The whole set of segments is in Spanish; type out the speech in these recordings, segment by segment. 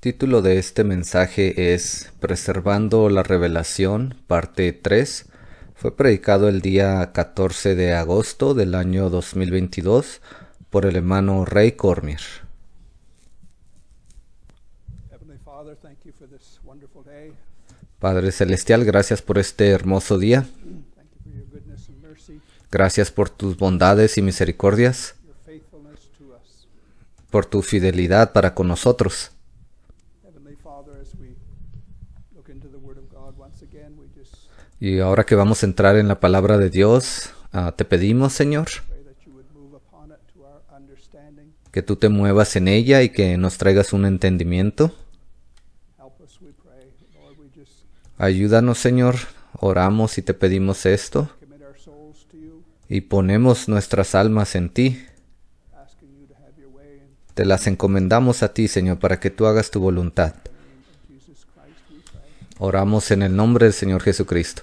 Título de este mensaje es Preservando la Revelación, parte 3. Fue predicado el día 14 de agosto del año 2022 por el hermano Rey Cormier. Padre Celestial, gracias por este hermoso día. Gracias por tus bondades y misericordias, por tu fidelidad para con nosotros. Y ahora que vamos a entrar en la palabra de Dios, ah, te pedimos, Señor, que tú te muevas en ella y que nos traigas un entendimiento. Ayúdanos, Señor, oramos y te pedimos esto. Y ponemos nuestras almas en ti. Te las encomendamos a ti, Señor, para que tú hagas tu voluntad. Oramos en el nombre del Señor Jesucristo.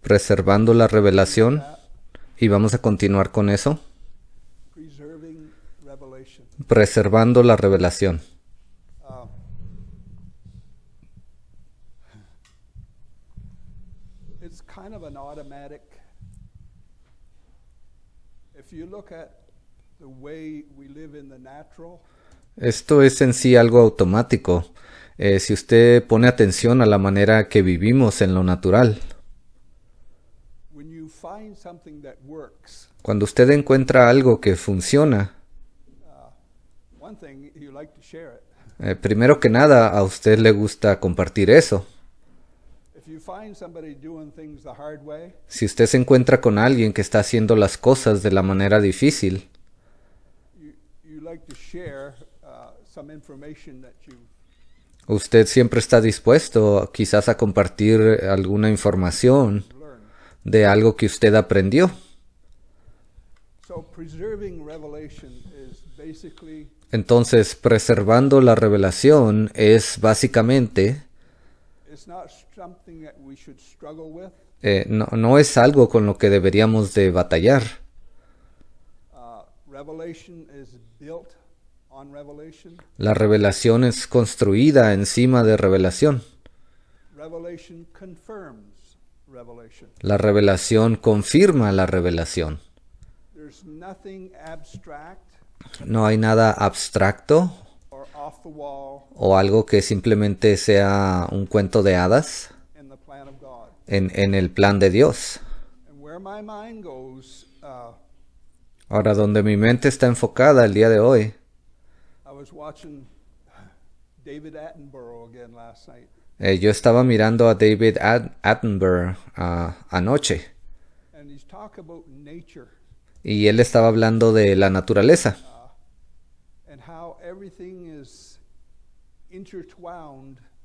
preservando la revelación, y vamos a continuar con eso, preservando la revelación. Esto es en sí algo automático. Eh, si usted pone atención a la manera que vivimos en lo natural, Cuando usted encuentra algo que funciona, eh, primero que nada, a usted le gusta compartir eso. Si usted se encuentra con alguien que está haciendo las cosas de la manera difícil, usted siempre está dispuesto quizás a compartir alguna información de algo que usted aprendió. Entonces, preservando la revelación es básicamente eh, no, no, es algo con lo que deberíamos de batallar. Uh, la revelación es construida encima de revelación. La revelación confirma la revelación. No hay nada abstracto o algo que simplemente sea un cuento de hadas en, el plan de Dios. Uh, Ahora, donde mi mente está enfocada el día de hoy, eh, yo estaba mirando a David Attenborough ah, anoche y él estaba hablando de la naturaleza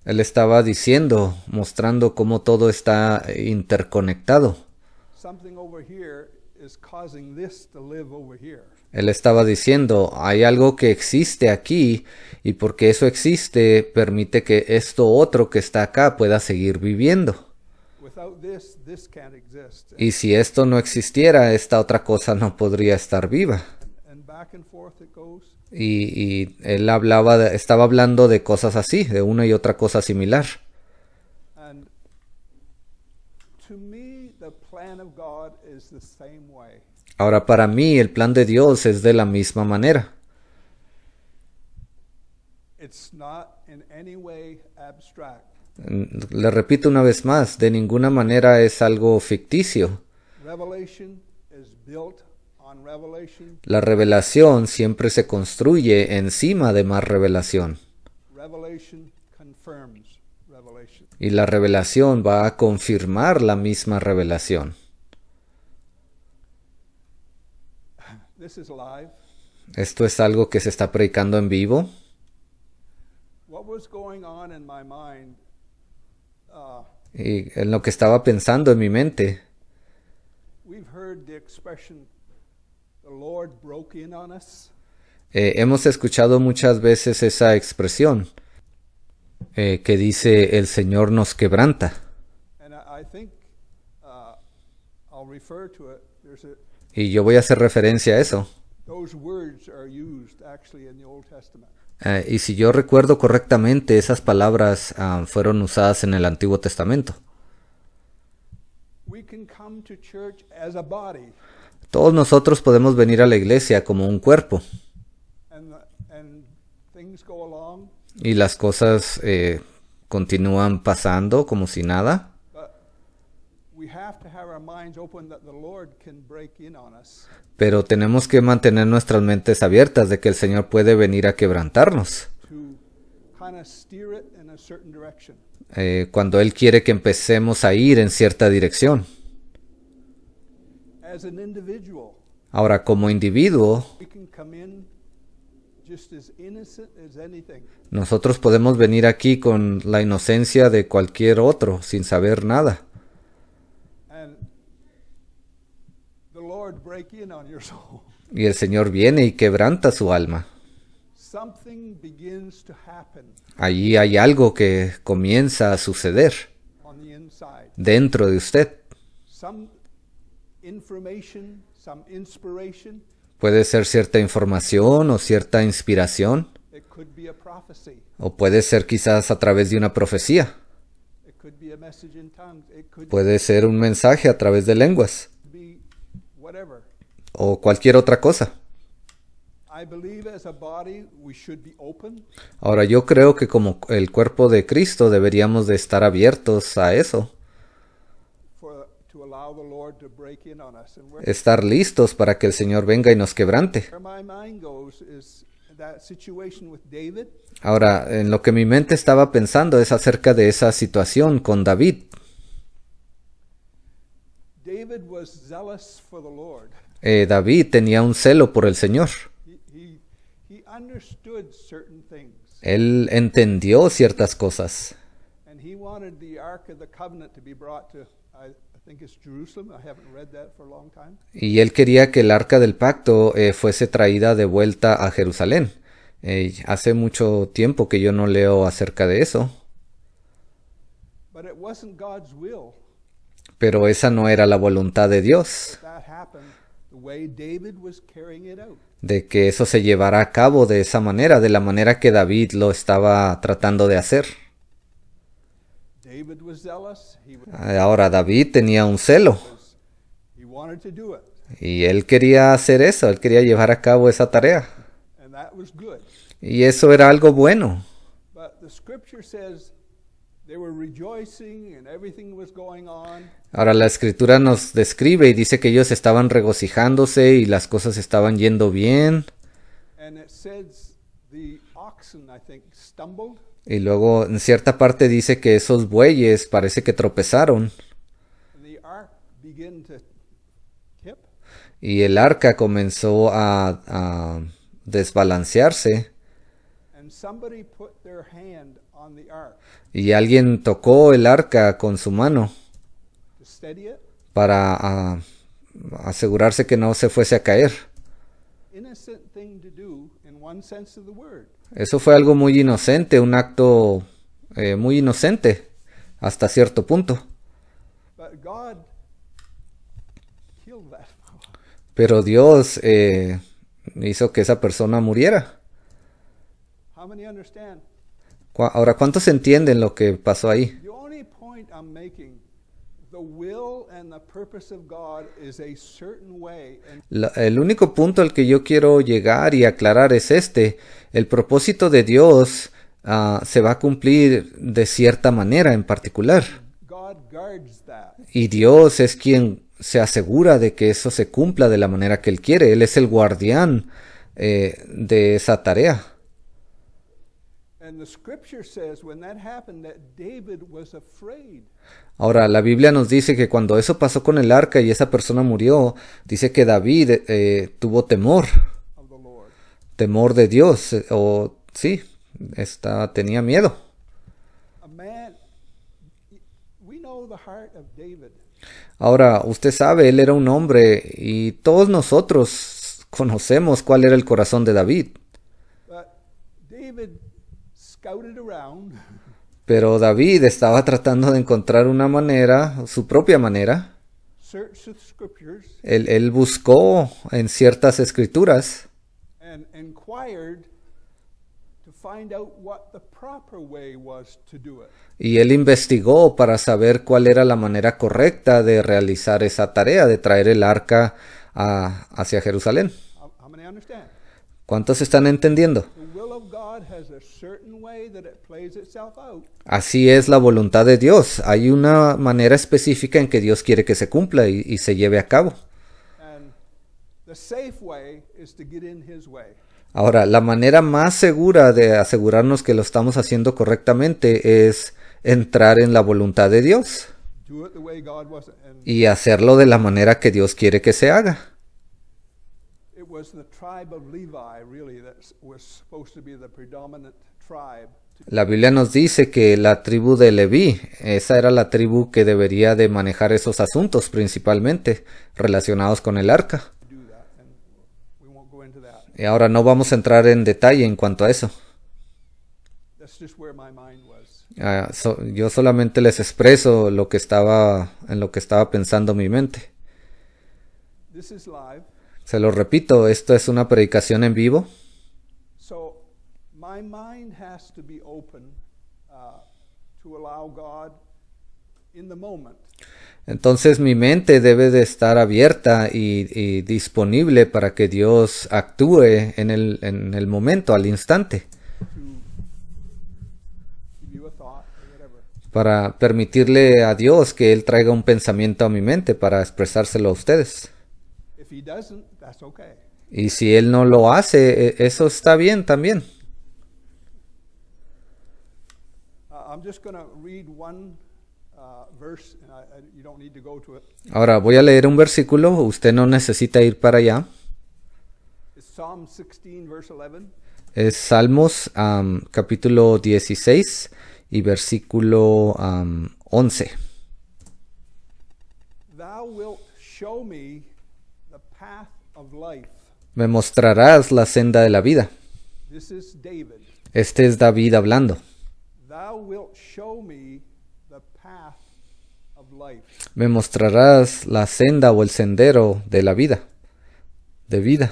él estaba diciendo, mostrando cómo todo está eh, interconectado. Él estaba diciendo, hay algo que existe aquí y porque eso existe permite que esto otro que está acá pueda seguir viviendo. Y si esto no existiera, esta otra cosa no podría estar viva. Y, él hablaba, estaba hablando de cosas así, de una y otra cosa similar. Ahora para mí el plan de Dios es de la misma manera. It's not le repito una vez más, de ninguna manera es algo ficticio. La revelación siempre se construye encima de más revelación. Y la revelación va a confirmar la misma revelación. Esto es algo que se está predicando en vivo en lo que estaba pensando en mi mente. Eh, hemos escuchado muchas veces esa expresión eh, que dice el Señor nos quebranta. Uh, y yo voy a hacer referencia a eso. Eh, y si yo recuerdo correctamente, esas palabras ah, fueron usadas en el Antiguo Testamento. Todos nosotros podemos venir a la iglesia como un cuerpo. Y las cosas eh, continúan pasando como si nada. Pero tenemos que mantener nuestras mentes abiertas de que el Señor puede venir a quebrantarnos. Eh, cuando Él quiere que empecemos a ir en cierta dirección. Ahora, como individuo, nosotros podemos venir aquí con la inocencia de cualquier otro, sin saber nada. Y el Señor viene y quebranta su alma. Allí hay algo que comienza a suceder dentro de usted. Puede ser cierta información o cierta inspiración. O puede ser quizás a través de una profecía. Puede ser un mensaje a través de lenguas o cualquier otra cosa. Ahora yo creo que como el cuerpo de Cristo deberíamos de estar abiertos a eso. Estar listos para que el Señor venga y nos quebrante. Ahora, en lo que mi mente estaba pensando es acerca de esa situación con David. Eh, David tenía un celo por el Señor. Él entendió ciertas cosas. Y él quería que el arca del pacto eh, fuese traída de vuelta a Jerusalén. Eh, hace mucho tiempo que yo no leo acerca de eso. Pero esa no era la voluntad de Dios de que eso se llevara a cabo de esa manera, de la manera que David lo estaba tratando de hacer. Eh, ahora David tenía un celo. Y él quería hacer eso, él quería llevar a cabo esa tarea. Y eso era algo bueno. Ahora la escritura nos describe y dice que ellos estaban regocijándose y las cosas estaban yendo bien. Y luego en cierta parte dice que esos bueyes parece que tropezaron. Y el arca comenzó a, a desbalancearse. Y alguien tocó el arca con su mano para ah, asegurarse que no se fuese a caer. Eso fue algo muy inocente, un acto eh, muy inocente hasta cierto punto. Pero Dios eh, hizo que esa persona muriera. Ahora, ¿cuántos entienden lo que pasó ahí? el único punto al que yo quiero llegar y aclarar es este. El propósito de Dios ah, se va a cumplir de cierta manera en particular. Y Dios es quien se asegura de que eso se cumpla de la manera que Él quiere. Él es el guardián eh, de esa tarea. Ahora, la Biblia nos dice que cuando eso pasó con el arca y esa persona murió, dice que David eh, tuvo temor, temor de Dios, eh, o sí, tenía miedo. Ahora, usted sabe, él era un hombre y todos nosotros conocemos cuál era el corazón de David. Pero David estaba tratando de encontrar una manera, su propia manera. Él, buscó en ciertas escrituras y él investigó para saber cuál era la manera correcta de realizar esa tarea, de traer el arca hacia Jerusalén. ¿Cuántos están entendiendo? Así es la voluntad de Dios. Hay una manera específica en que Dios quiere que se cumpla y, se lleve a cabo. Ahora, la manera más segura de asegurarnos que lo estamos haciendo correctamente es entrar en la voluntad de Dios y hacerlo de la manera que Dios quiere que se haga. La Biblia nos dice que la tribu de Leví, esa era la tribu que debería de manejar esos asuntos principalmente relacionados con el arca. Y ahora no vamos a entrar en detalle en cuanto a eso. Ah, yo solamente les expreso lo que estaba en lo que estaba pensando mi mente. Se lo repito, esto es una predicación en vivo. Entonces mi mente debe de estar abierta y, y disponible para que Dios actúe en el, en el momento, al instante. Para permitirle a Dios que Él traiga un pensamiento a mi mente para expresárselo a ustedes. Y si Él no lo hace, e, eso está bien también. Ahora voy a leer un versículo, usted no necesita ir para allá. Es Salmos um, capítulo 16 y versículo 11. Um, me mostrarás la senda de la vida. Este es David hablando me mostrarás la senda o el sendero de la vida, de vida.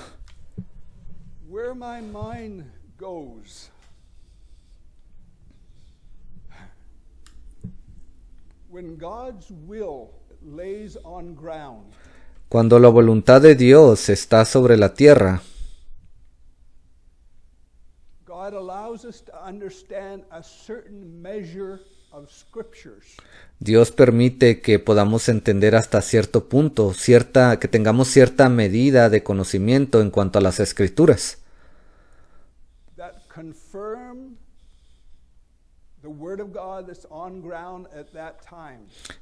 Cuando la voluntad de Dios está sobre la tierra. Dios permite que podamos entender hasta cierto punto, cierta, que tengamos cierta medida de conocimiento en cuanto a las escrituras.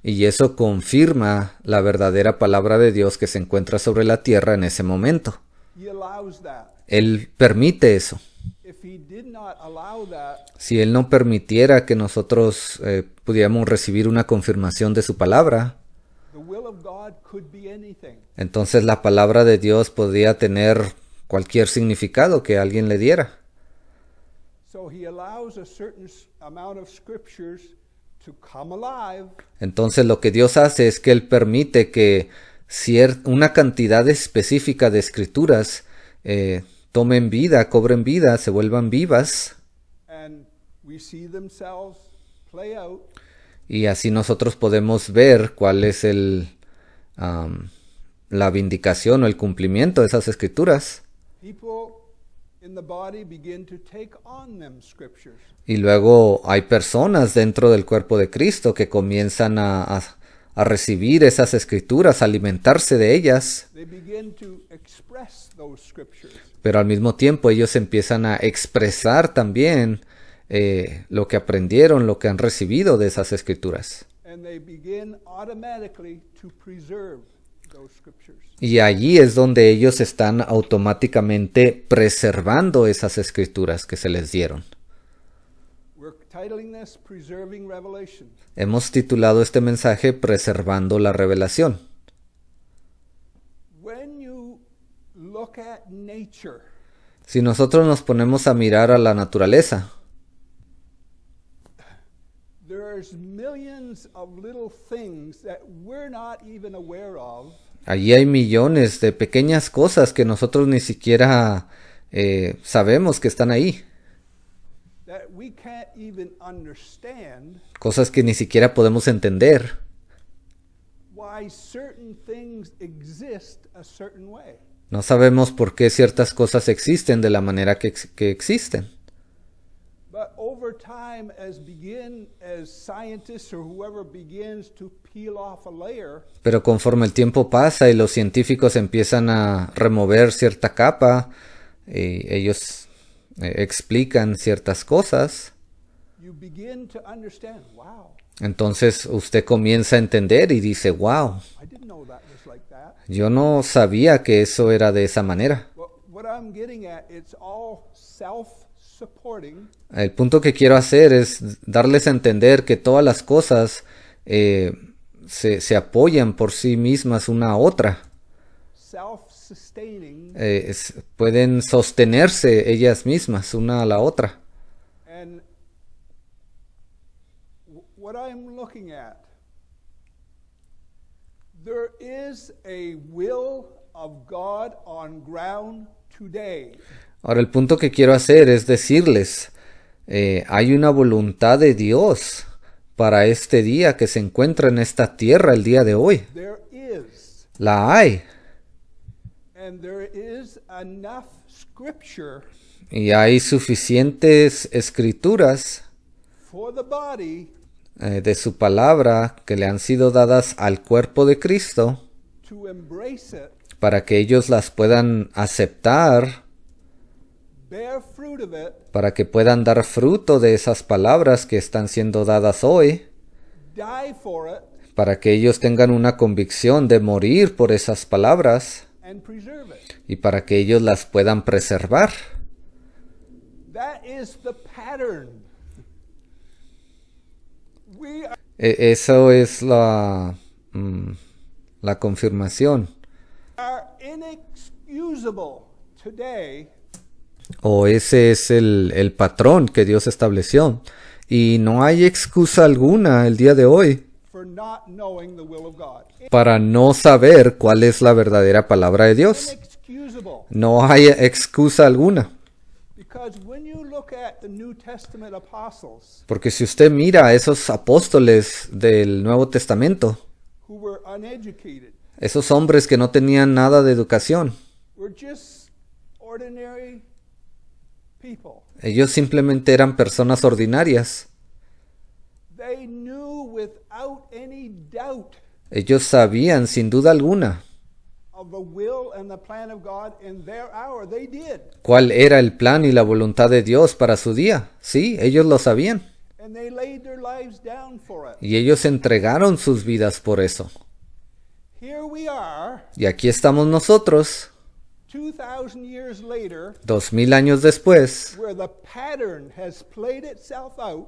Y eso confirma la verdadera palabra de Dios que se encuentra sobre la tierra en ese momento. Él permite eso. Si Él no permitiera que nosotros eh, pudiéramos recibir una confirmación de su palabra, entonces la palabra de Dios podía tener cualquier significado que alguien le diera. Entonces lo que Dios hace es que Él permite que una cantidad específica de escrituras eh, tomen vida, cobren vida, se vuelvan vivas. Y así nosotros podemos ver cuál es el, la vindicación o el cumplimiento de esas escrituras. Y luego hay personas dentro del cuerpo de Cristo que comienzan a, recibir esas escrituras, a alimentarse de ellas pero al mismo tiempo ellos empiezan a expresar también eh, lo que aprendieron, lo que han recibido de esas escrituras. Y allí es donde ellos están automáticamente preservando esas escrituras que se les dieron. Hemos titulado este mensaje Preservando la Revelación. si nosotros nos ponemos a mirar a la naturaleza, allí hay millones de pequeñas cosas que nosotros ni siquiera eh, sabemos que están ahí. Cosas que ni siquiera podemos entender. No sabemos por qué ciertas cosas existen de la manera que, existen. Pero conforme el tiempo pasa y los científicos empiezan a remover cierta capa, eh, ellos eh, explican ciertas cosas, entonces usted comienza a entender y dice, wow, yo no sabía que eso era de esa manera. El punto que quiero hacer es darles a entender que todas las cosas eh, se, apoyan por sí mismas una a otra. Eh, pueden sostenerse ellas mismas una a la otra. Ahora el punto que quiero hacer es decirles, eh, hay una voluntad de Dios para este día que se encuentra en esta tierra el día de hoy. La hay. y hay suficientes escrituras for the body eh, de su palabra que le han sido dadas al cuerpo de Cristo para que ellos las puedan aceptar, para que puedan dar fruto de esas palabras que están siendo dadas hoy, para que ellos tengan una convicción de morir por esas palabras y para que ellos las puedan preservar. E, eso es la, mm, la confirmación. O ese es el, el patrón que Dios estableció. Y no hay excusa alguna el día de hoy para no saber cuál es la verdadera palabra de Dios. No hay excusa alguna. Porque si usted mira a esos apóstoles del Nuevo Testamento, esos hombres que no tenían nada de educación, ellos simplemente eran personas ordinarias. Ellos sabían sin duda alguna cuál era el plan y la voluntad de Dios para su día. Sí, ellos lo sabían. Y ellos entregaron sus vidas por eso. Y aquí estamos nosotros, dos mil años después,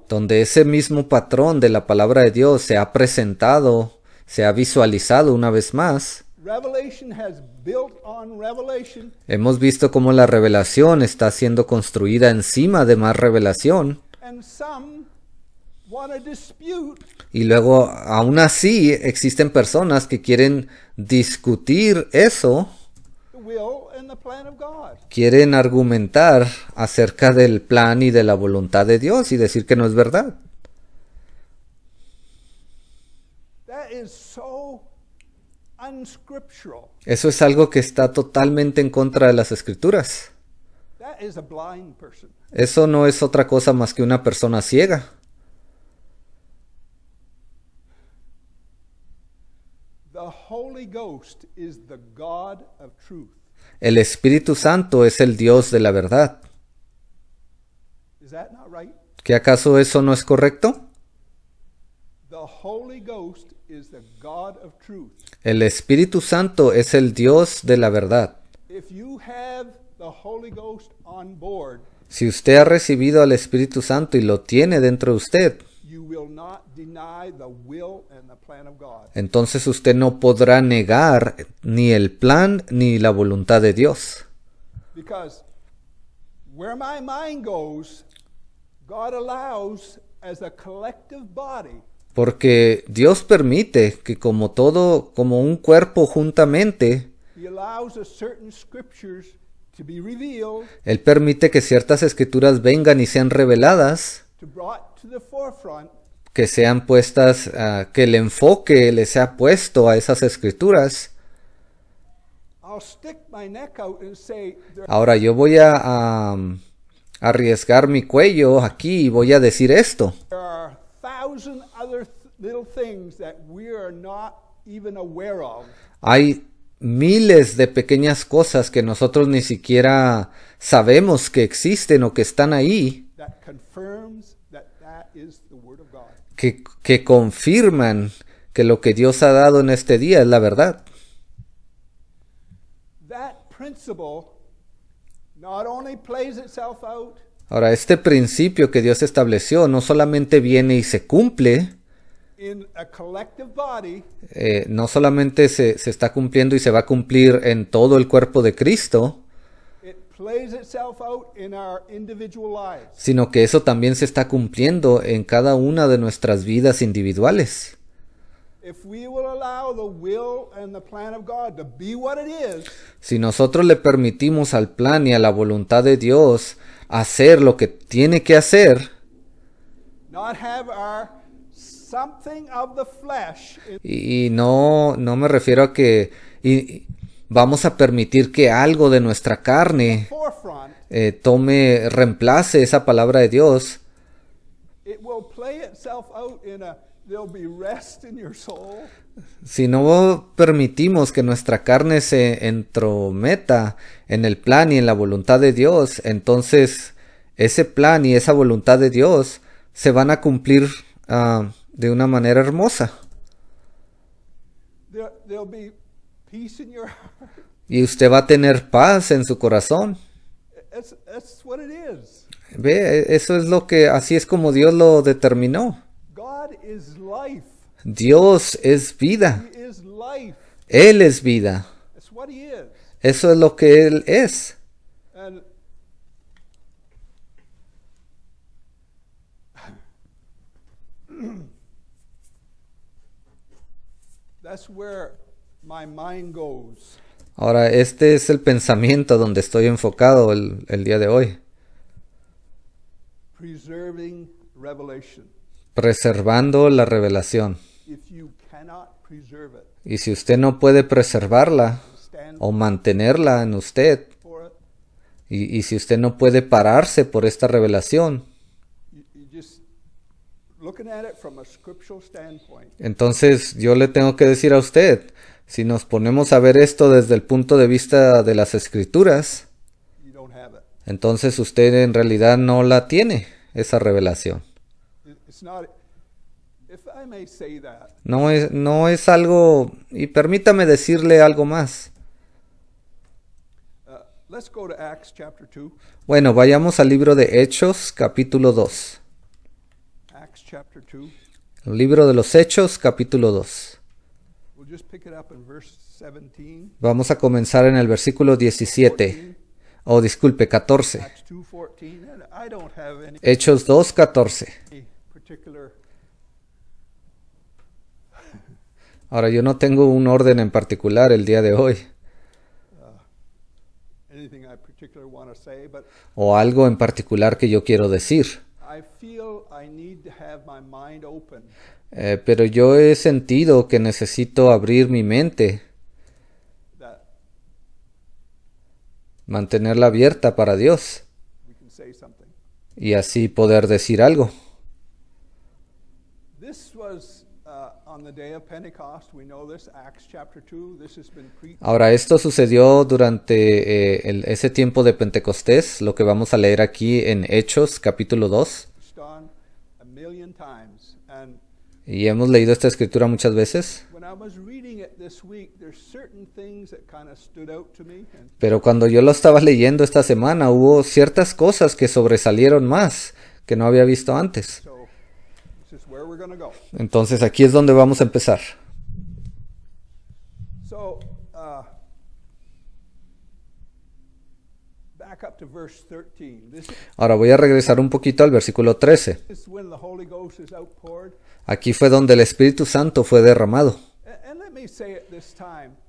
donde ese mismo patrón de la palabra de Dios se ha presentado, se ha visualizado una vez más, Hemos visto cómo la revelación está siendo construida encima de más revelación. Y luego, aún así, existen personas que quieren discutir eso. Quieren argumentar acerca del plan y de la voluntad de Dios y decir que no es verdad. Eso es algo que está totalmente en contra de las escrituras. Eso no es otra cosa más que una persona ciega. El Espíritu Santo es el Dios de la verdad. ¿Qué acaso eso no es correcto? El Espíritu Santo es el Dios de la verdad. Si usted ha recibido al Espíritu Santo y lo tiene dentro de usted, entonces usted no podrá negar ni el plan ni la voluntad de Dios porque Dios permite que como todo, como un cuerpo juntamente, Él permite que ciertas escrituras vengan y sean reveladas, que sean puestas, ah, que el enfoque le sea puesto a esas escrituras. Ahora yo voy a arriesgar mi cuello aquí y voy a decir esto. Hay miles de pequeñas cosas que nosotros ni siquiera sabemos que existen o que están ahí, que, que confirman que lo que Dios ha dado en este día es la verdad. That principle not only plays itself Ahora, este principio que Dios estableció no solamente viene y se cumple, eh, no solamente se, está cumpliendo y se va a cumplir en todo el cuerpo de Cristo, sino que eso también se está cumpliendo en cada una de nuestras vidas individuales. Si nosotros le permitimos al plan y a la voluntad de Dios hacer lo que tiene que hacer. Y, no, no me refiero a que y, vamos a permitir que algo de nuestra carne eh, tome, reemplace esa palabra de Dios si no permitimos que nuestra carne se entrometa en el plan y en la voluntad de Dios, entonces ese plan y esa voluntad de Dios se van a cumplir ah, de una manera hermosa. Y usted va a tener paz en su corazón. Ve, eso es lo que, así es como Dios lo determinó. is Dios es vida. Él es vida. Eso es lo que Él es. Ahora, este es el pensamiento donde estoy enfocado el, día de hoy. Preservando la revelación. Y si usted no puede preservarla o mantenerla en usted, y, y si usted no puede pararse por esta revelación, entonces yo le tengo que decir a usted, si nos ponemos a ver esto desde el punto de vista de las escrituras, entonces usted en realidad no la tiene, esa revelación. No es, no es algo, y permítame decirle algo más. Bueno, vayamos al libro de Hechos, capítulo 2. El libro de los Hechos, capítulo 2. Vamos a comenzar en el versículo 17. O oh, disculpe, 14. Hechos 2, 14. Ahora, yo no tengo un orden en particular el día de hoy uh, o algo en particular que yo quiero decir. Eh, pero yo he sentido que necesito abrir mi mente, mantenerla abierta para Dios y así poder decir algo. Ahora, esto sucedió durante eh, ese tiempo de Pentecostés, lo que vamos a leer aquí en Hechos capítulo 2. Y hemos leído esta escritura muchas veces. Pero cuando yo lo estaba leyendo esta semana, hubo ciertas cosas que sobresalieron más que no había visto antes. Entonces aquí es donde vamos a empezar. Uh, Ahora voy a regresar un poquito al versículo 13. Aquí fue donde el Espíritu Santo fue derramado.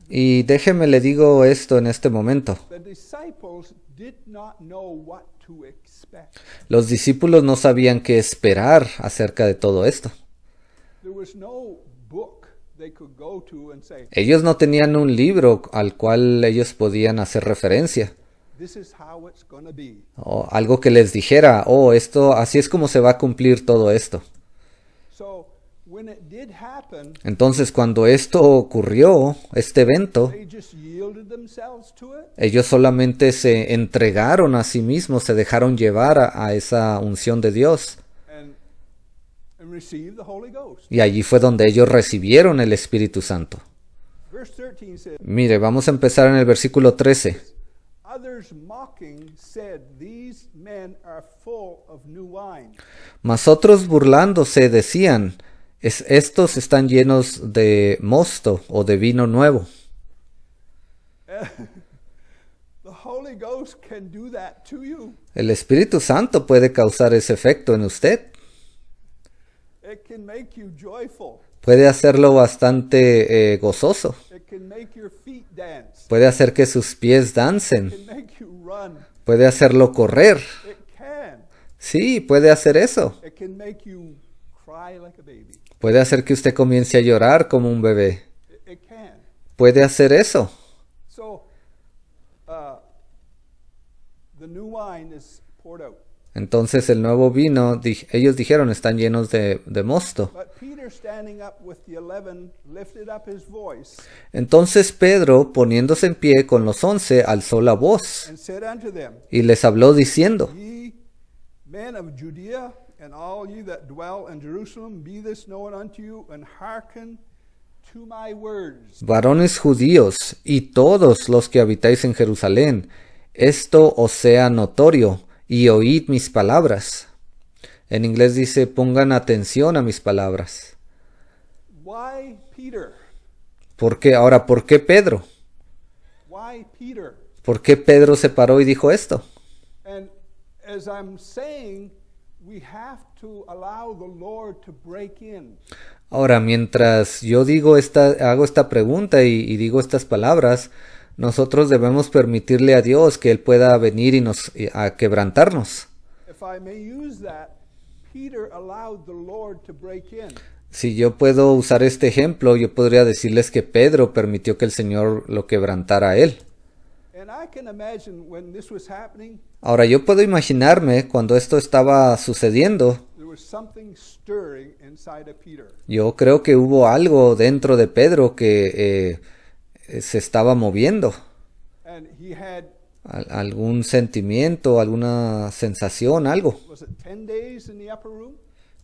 Y déjeme le digo esto en este momento. Los discípulos no sabían qué esperar acerca de todo esto. Ellos no tenían un libro al cual ellos podían hacer referencia. O algo que les dijera, oh, esto, así es como se va a cumplir todo esto. Entonces, cuando esto ocurrió, este evento, ellos solamente se entregaron a sí mismos, se dejaron llevar a, esa unción de Dios. Y allí fue donde ellos recibieron el Espíritu Santo. Mire, vamos a empezar en el versículo 13. Mas otros burlándose decían, estos están llenos de mosto o de vino nuevo. El Espíritu Santo puede causar ese efecto en usted. Puede hacerlo bastante eh, gozoso. Puede hacer que sus pies dancen. Puede hacerlo correr. Sí, puede hacer eso. Puede hacer que usted comience a llorar como un bebé. Puede hacer eso. Uh, Entonces el nuevo vino, ellos dijeron, están llenos de, de mosto. Entonces Pedro, poniéndose en pie con los once, alzó la voz y les habló diciendo, Varones judíos y todos los que habitáis en Jerusalén, esto os sea notorio y oíd mis palabras. En inglés dice, pongan atención a mis palabras. ¿Por qué? Ahora, ¿por qué Pedro? ¿Por qué Pedro se paró y dijo esto? Ahora, mientras yo digo hago esta pregunta y, digo estas palabras, nosotros debemos permitirle a Dios que Él pueda venir y nos a quebrantarnos. Si yo puedo usar este ejemplo, yo podría decirles que Pedro permitió que el Señor lo quebrantara a él. Ahora yo puedo imaginarme cuando esto estaba sucediendo. Yo creo que hubo algo dentro de Pedro que eh, se estaba moviendo. algún sentimiento, alguna sensación, algo.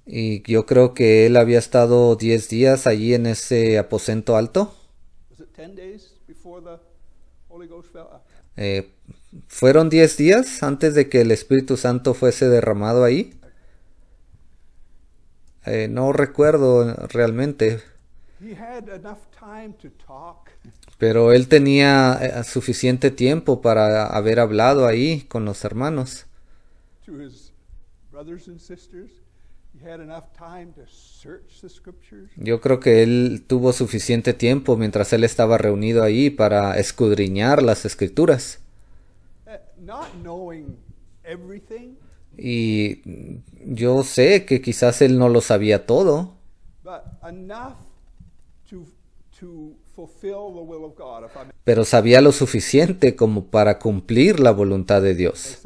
Y yo creo que él había estado 10 días allí en ese aposento alto. ¿Fueron 10 días antes de que el Espíritu Santo fuese derramado ahí? Eh, no recuerdo realmente. Pero él tenía eh, suficiente tiempo para haber hablado ahí con los hermanos. Yo creo que él tuvo suficiente tiempo mientras él estaba reunido ahí para escudriñar las escrituras. Eh, y yo sé que quizás él no lo sabía todo. Pero sabía lo suficiente como para cumplir la voluntad de Dios.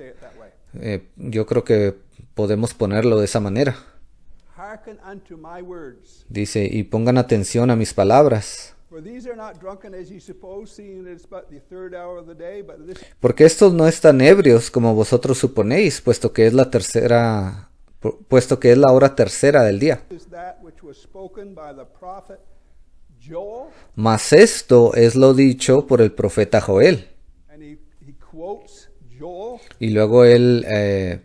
Eh, yo creo que podemos ponerlo de esa manera. Dice, y pongan atención a mis palabras. Porque estos no están ebrios como vosotros suponéis, puesto que es la tercera puesto que es la hora tercera del día. Mas esto es lo dicho por el profeta Joel. Y luego él eh,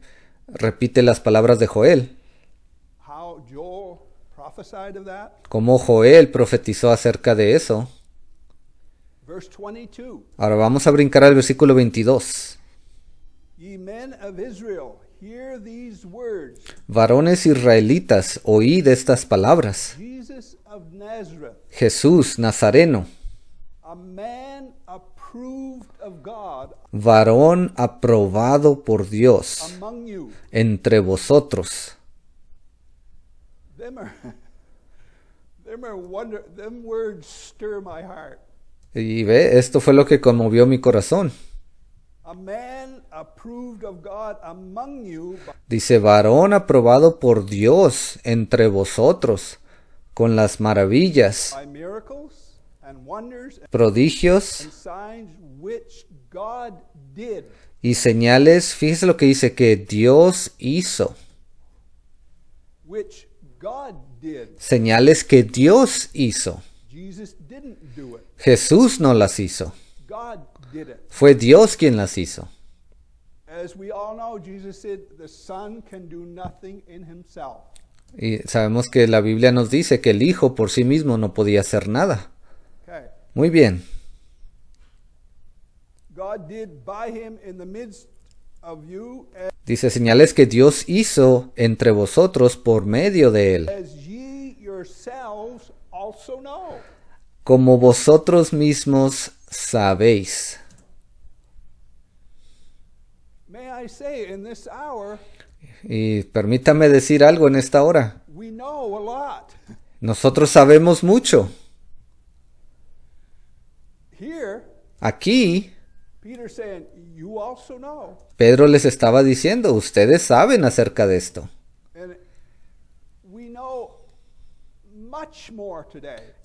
repite las palabras de Joel como Joel profetizó acerca de eso. Ahora vamos a brincar al versículo 22. Varones israelitas, oíd estas palabras. Jesús Nazareno, varón aprobado por Dios entre vosotros. Y ve, esto fue lo que conmovió mi corazón. Dice, varón aprobado por Dios entre vosotros, con las maravillas, prodigios y señales, fíjese lo que dice, que Dios hizo. Señales que Dios hizo. Jesús no las hizo. Fue Dios quien las hizo. Y sabemos que la Biblia nos dice que el Hijo por sí mismo no podía hacer nada. Muy bien. Dice señales que Dios hizo entre vosotros por medio de él como vosotros mismos sabéis. Y permítame decir algo en esta hora. Nosotros sabemos mucho. Aquí, Pedro les estaba diciendo, ustedes saben acerca de esto.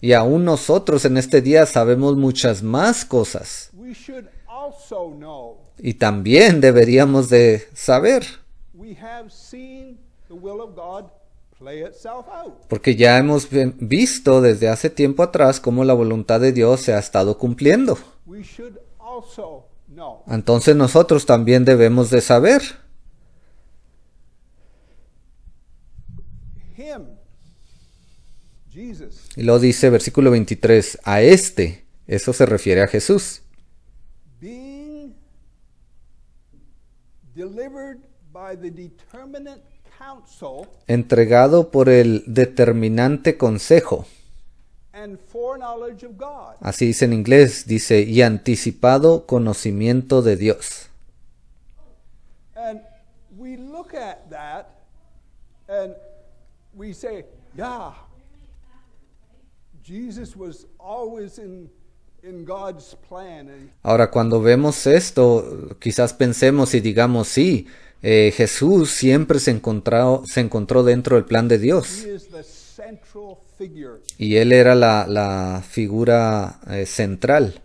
Y aún nosotros en este día sabemos muchas más cosas. Y también deberíamos de saber. Porque ya hemos visto desde hace tiempo atrás cómo la voluntad de Dios se ha estado cumpliendo. Entonces nosotros también debemos de saber. Y lo dice versículo 23, a este, eso se refiere a Jesús. entregado por el determinante consejo. Así dice en inglés, dice, y anticipado conocimiento de Dios. Y Ahora, cuando vemos esto, quizás pensemos y digamos, sí, eh, Jesús siempre se, encontró, se encontró dentro del plan de Dios. Y él era la, figura eh, central.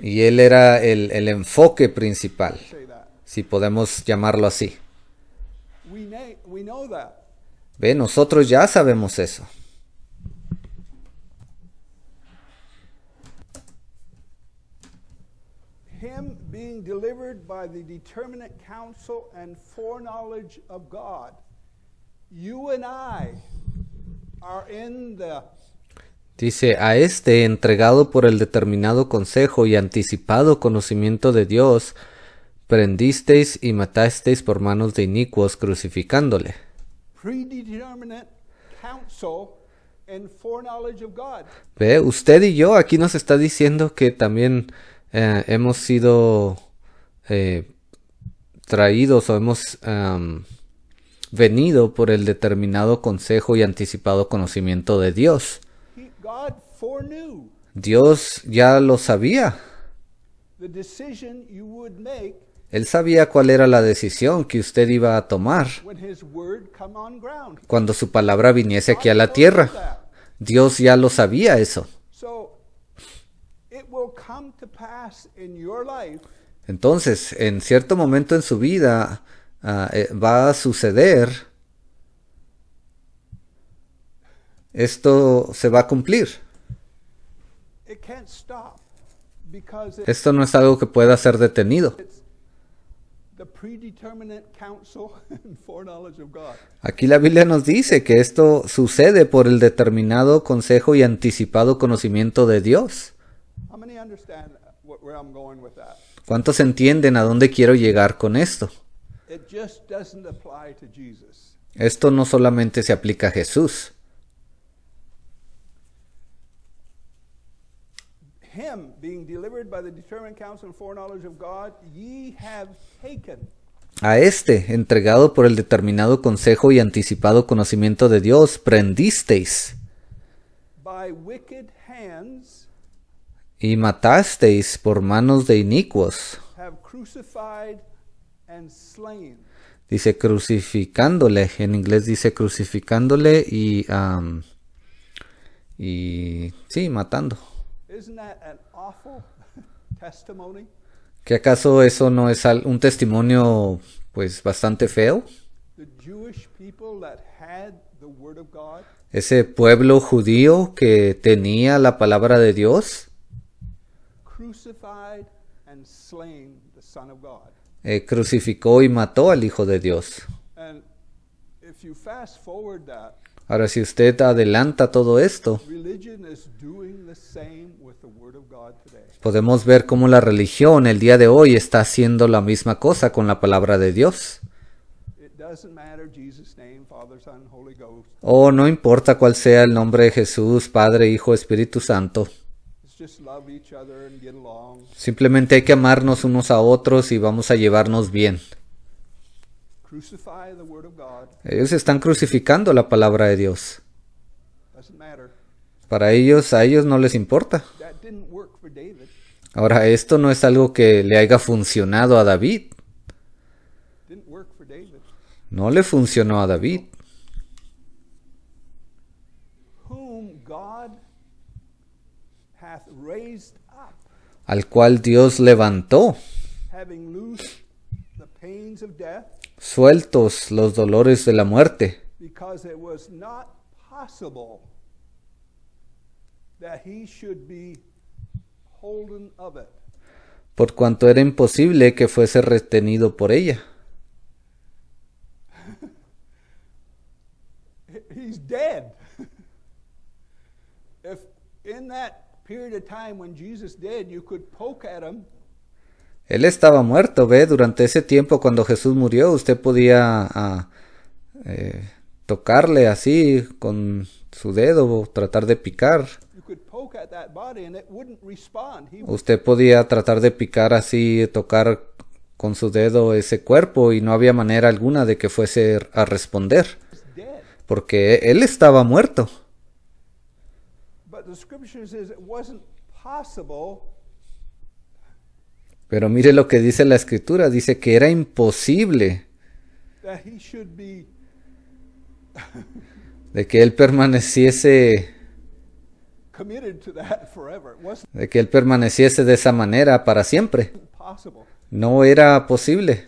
Y él era el, el enfoque principal, si podemos llamarlo así. Ve, nosotros ya sabemos eso. Him being delivered by the and foreknowledge of God. You and I are in the Dice, a este, entregado por el determinado consejo y anticipado conocimiento de Dios, prendisteis y matasteis por manos de inicuos crucificándole. Ve, usted y yo aquí nos está diciendo que también eh, hemos sido eh, traídos o hemos venido por el determinado consejo y anticipado conocimiento de Dios. Dios ya lo sabía. Él sabía cuál era la decisión que usted iba a tomar cuando su palabra viniese aquí a la tierra. Dios ya lo sabía eso. Entonces, en cierto momento en su vida ah, eh, va a suceder, esto se va a cumplir. Esto no es algo que pueda ser detenido. Aquí la Biblia nos dice que esto sucede por el determinado consejo y anticipado conocimiento de Dios. ¿Cuántos entienden a dónde quiero llegar con esto? Esto no solamente se aplica a Jesús a este, entregado por el determinado consejo y anticipado conocimiento de Dios, prendisteis y matasteis por manos de inicuos. Dice crucificándole, en inglés dice crucificándole y, y sí, matando. ¿Que acaso eso no es un testimonio pues bastante feo? Ese pueblo judío que tenía la palabra de Dios eh, crucificó y mató al Hijo de Dios. Ahora si usted adelanta todo esto, Podemos ver cómo la religión el día de hoy está haciendo la misma cosa con la palabra de Dios. Oh, no importa cuál sea el nombre de Jesús, Padre, Hijo, Espíritu Santo. Simplemente hay que amarnos unos a otros y vamos a llevarnos bien. Ellos están crucificando la palabra de Dios. Para ellos, a ellos no les importa. Ahora, esto no es algo que le haya funcionado a David. No le funcionó a David. al cual Dios levantó, sueltos los dolores de la muerte, por cuanto era imposible que fuese retenido por ella. Él estaba muerto, ve, durante ese tiempo cuando Jesús murió, usted podía ah, eh, tocarle así con su dedo o tratar de picar. Usted podía tratar de picar así, tocar con su dedo ese cuerpo y no había manera alguna de que fuese a responder, porque él estaba muerto. Pero mire lo que dice la escritura, dice que era imposible de que él permaneciese de que él permaneciese de esa manera para siempre. No era posible.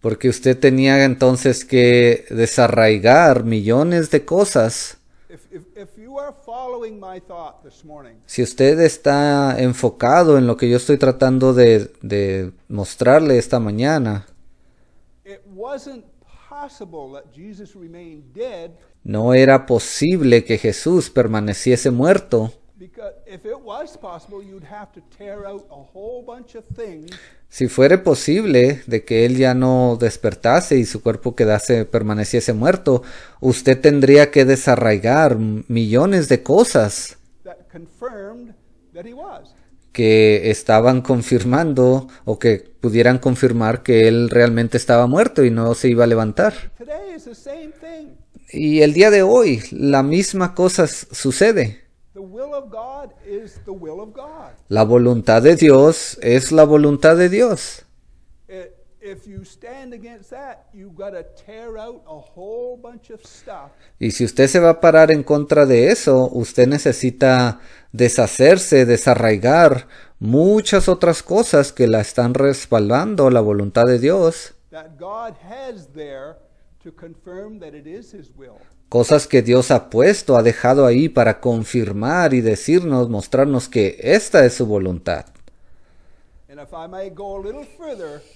Porque usted tenía entonces que desarraigar millones de cosas. Si usted está enfocado en lo que yo estoy tratando de, de mostrarle esta mañana, no era posible que Jesús permaneciese muerto. Si fuera posible de que él ya no despertase y su cuerpo quedase permaneciese muerto, usted tendría que desarraigar millones de cosas que estaban confirmando o que pudieran confirmar que él realmente estaba muerto y no se iba a levantar. Y el día de hoy la misma cosa sucede. La voluntad de Dios es la voluntad de Dios. Y si usted se va a parar en contra de eso, usted necesita deshacerse, desarraigar muchas otras cosas que la están respaldando la voluntad de Dios. Cosas que Dios ha puesto, ha dejado ahí para confirmar y decirnos, mostrarnos que esta es su voluntad.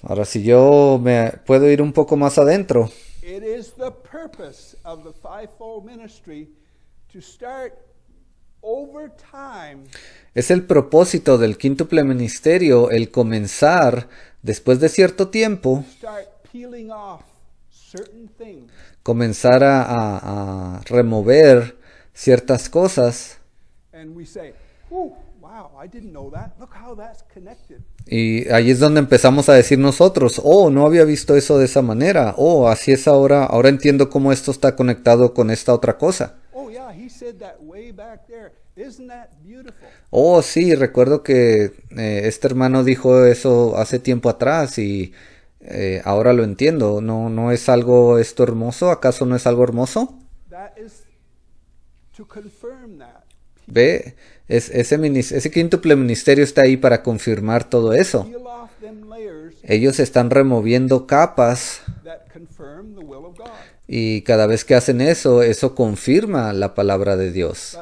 Ahora si yo me puedo ir un poco más adentro. Es el propósito del quíntuple ministerio el comenzar después de cierto tiempo comenzar a, a remover ciertas cosas. Y ahí es donde empezamos a decir nosotros, oh, no había visto eso de esa manera, oh, así es ahora, ahora entiendo cómo esto está conectado con esta otra cosa. Oh, sí, recuerdo que eh, este hermano dijo eso hace tiempo atrás y eh, ahora lo entiendo. ¿No, ¿No es algo esto hermoso? ¿Acaso no es algo hermoso? Ve, ese, ese quíntuple ministerio está ahí para confirmar todo eso. Ellos están removiendo capas y cada vez que hacen eso, eso confirma la palabra de Dios.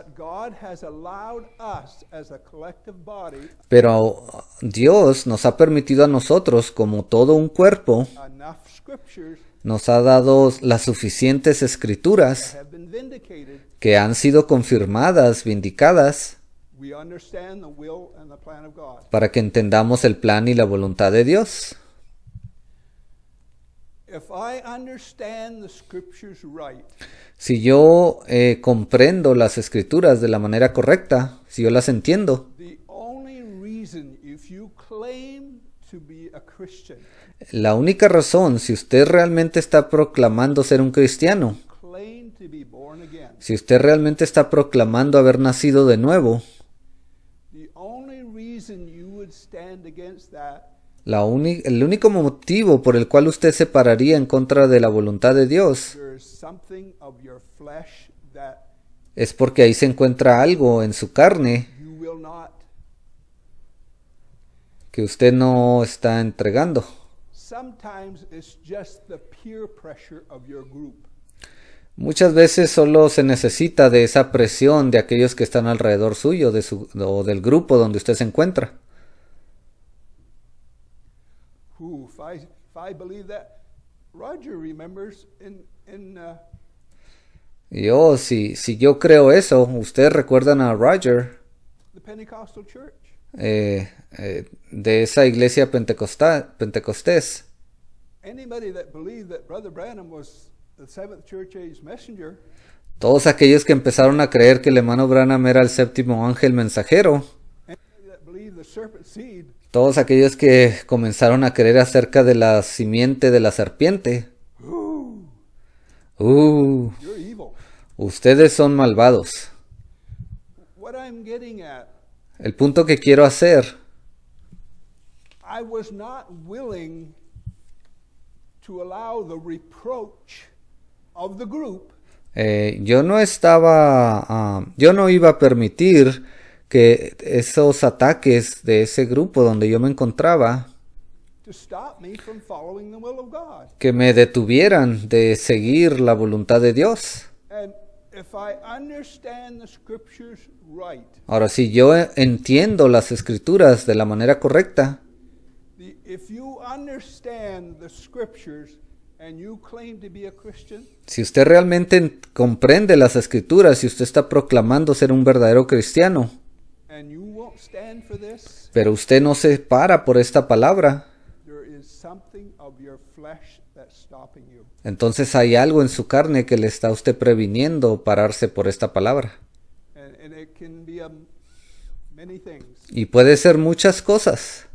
Pero Dios nos ha permitido a nosotros, como todo un cuerpo, nos ha dado las suficientes escrituras que han sido confirmadas, vindicadas, para que entendamos el plan y la voluntad de Dios. Si yo eh, comprendo las escrituras de la manera correcta, si yo las entiendo, la única razón, si usted realmente está proclamando ser un cristiano, si usted realmente está proclamando haber nacido de nuevo, el único motivo por el cual usted se pararía en contra de la voluntad de Dios es porque ahí se encuentra algo en su carne que usted no está entregando. Muchas veces solo se necesita de esa presión de aquellos que están alrededor suyo o del grupo donde usted se encuentra yo, uh, oh, si, si yo creo eso, ustedes recuerdan a Roger eh, eh, de esa iglesia pentecostal, pentecostés. Todos aquellos que empezaron a creer que el hermano Branham era el séptimo ángel mensajero todos aquellos que comenzaron a creer acerca de la simiente de la serpiente. Uh. ustedes son malvados. El punto que quiero hacer. Eh, yo no estaba, ah, yo no iba a permitir que esos ataques de ese grupo donde yo me encontraba que me detuvieran de seguir la voluntad de Dios. Ahora, si yo entiendo las escrituras de la manera correcta, si usted realmente comprende las escrituras y si usted está proclamando ser un verdadero cristiano, pero usted no se para por esta palabra. Entonces hay algo en su carne que le está usted previniendo pararse por esta palabra. Um, y puede ser muchas cosas.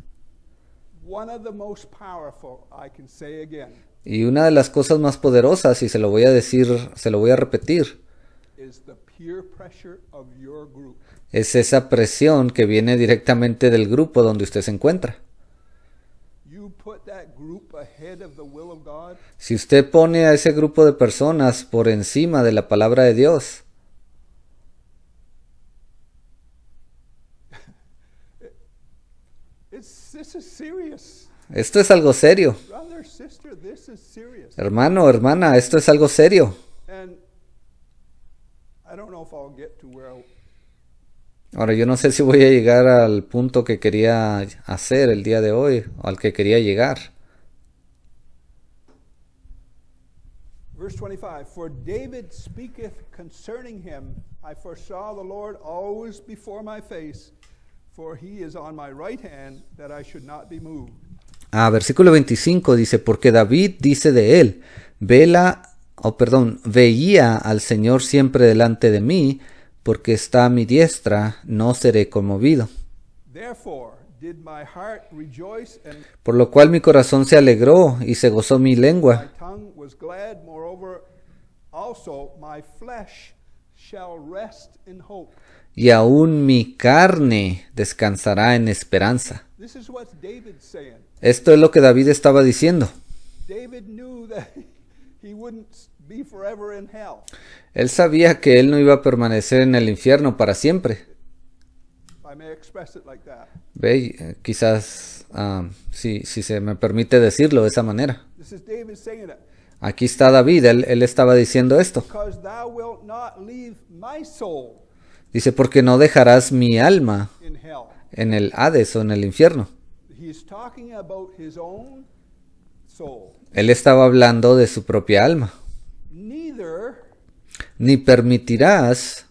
Y una de las cosas más poderosas, y se lo voy a decir, se lo voy a repetir, es esa presión que viene directamente del grupo donde usted se encuentra. Si usted pone a ese grupo de personas por encima de la palabra de Dios, esto es algo serio. Hermano, hermana, esto es algo serio. Ahora, yo no sé si voy a llegar al punto que quería hacer el día de hoy, al que quería llegar. Verse 25, for David speaketh concerning him, I foresaw the Lord always before my face, for he is on my right hand, that I should not be moved. Ah, versículo 25 dice, porque David dice de él, vela, o oh, perdón, veía al Señor siempre delante de mí, porque está a mi diestra, no seré conmovido. Por lo cual mi corazón se alegró y se gozó mi lengua. Y aún mi carne descansará en esperanza. Esto es lo que David estaba diciendo. Él sabía que él no iba a permanecer en el infierno para siempre. Ve, eh, quizás, ah, si, se me permite decirlo de esa manera. Aquí está David, él, él estaba diciendo esto. Dice, porque no dejarás mi alma en el Hades o en el infierno. Él estaba hablando de su propia alma ni permitirás,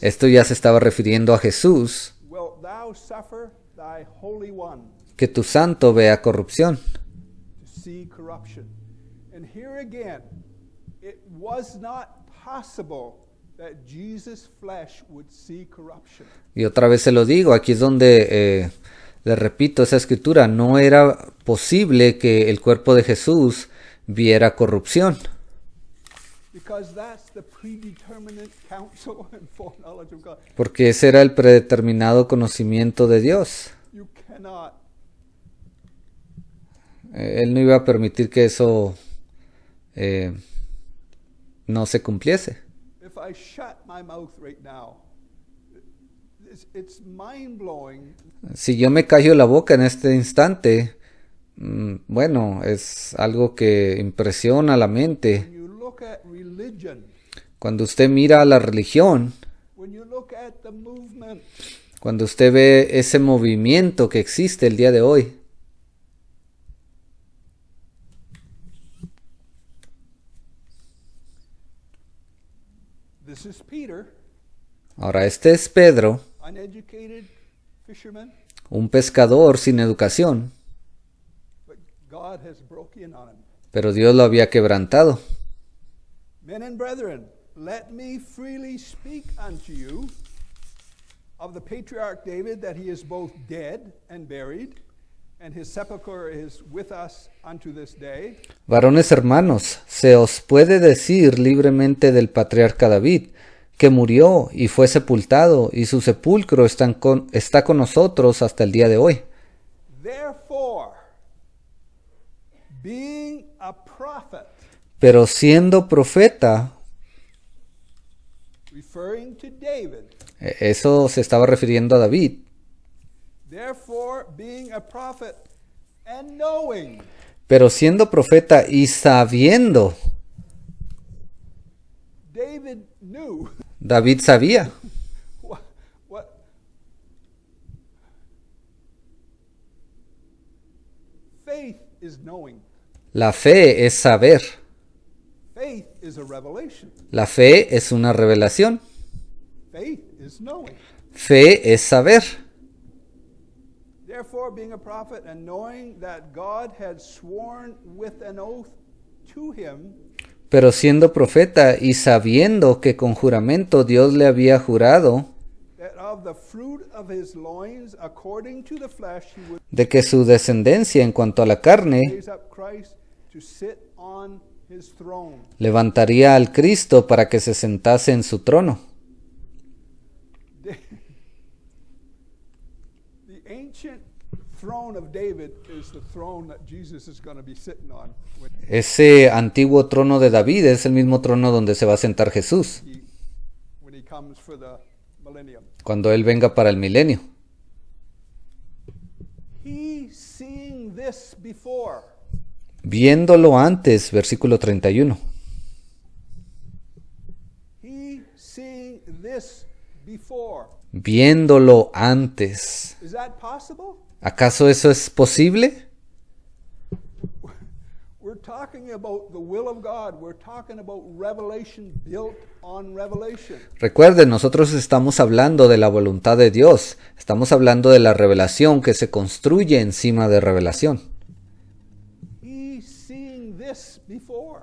esto ya se estaba refiriendo a Jesús, que tu santo vea corrupción. Y otra vez se lo digo, aquí es donde, eh, le repito, esa escritura, no era posible que el cuerpo de Jesús viera corrupción. Porque ese era el predeterminado conocimiento de Dios. Eh, él no iba a permitir que eso eh, no se cumpliese. Si yo me callo la boca en este instante, mm, bueno, es algo que impresiona la mente. Cuando usted mira a la religión, cuando usted ve ese movimiento que existe el día de hoy, Ahora este es Pedro, un pescador sin educación, pero Dios lo había quebrantado. Men and brethren, let me freely speak unto you of the patriarch David that he is both dead and buried, and his sepulchre is with us unto this day. Varones hermanos, se os puede decir libremente del patriarca David que murió y fue sepultado, y su sepulcro está con, está con nosotros hasta el día de hoy. Therefore, being a prophet, pero siendo profeta, e, eso se estaba refiriendo a David. Pero siendo profeta y sabiendo, David sabía. La fe es saber. La fe es una revelación. Fe es saber. Pero siendo profeta y sabiendo que con juramento Dios le había jurado de que su descendencia en cuanto a la carne Levantaría al Cristo para que se sentase en su trono. Ese antiguo trono de David es el mismo trono donde se va a sentar Jesús cuando Él venga para el milenio. viéndolo antes, versículo 31. Viéndolo antes. ¿Acaso eso es posible? Recuerden, nosotros estamos hablando de la voluntad de Dios, estamos hablando de la revelación que se construye encima de revelación seeing this before.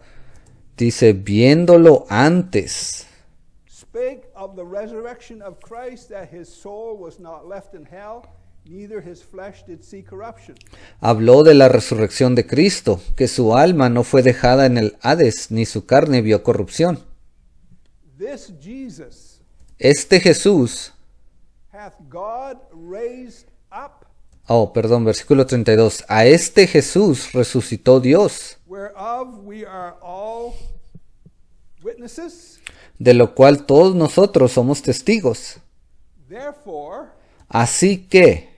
Dice, viéndolo antes. speak of the resurrection of Christ that his soul was not left in hell. Neither his flesh did see corruption. Habló de la resurrección de Cristo, que su alma no fue dejada en el Hades, ni su carne vio corrupción. This Jesus este Jesús hath God raised up, Oh, perdón, versículo 32. A este Jesús resucitó Dios, de lo cual todos nosotros somos testigos. Así que,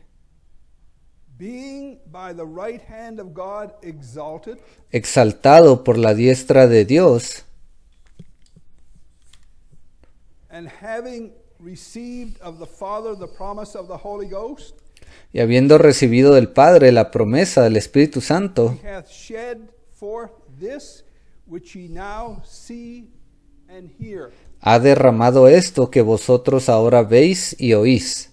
exaltado por la diestra de Dios, Y having received of the Father the promise of y habiendo recibido del Padre la promesa del Espíritu Santo, ha derramado esto que vosotros ahora veis y oís.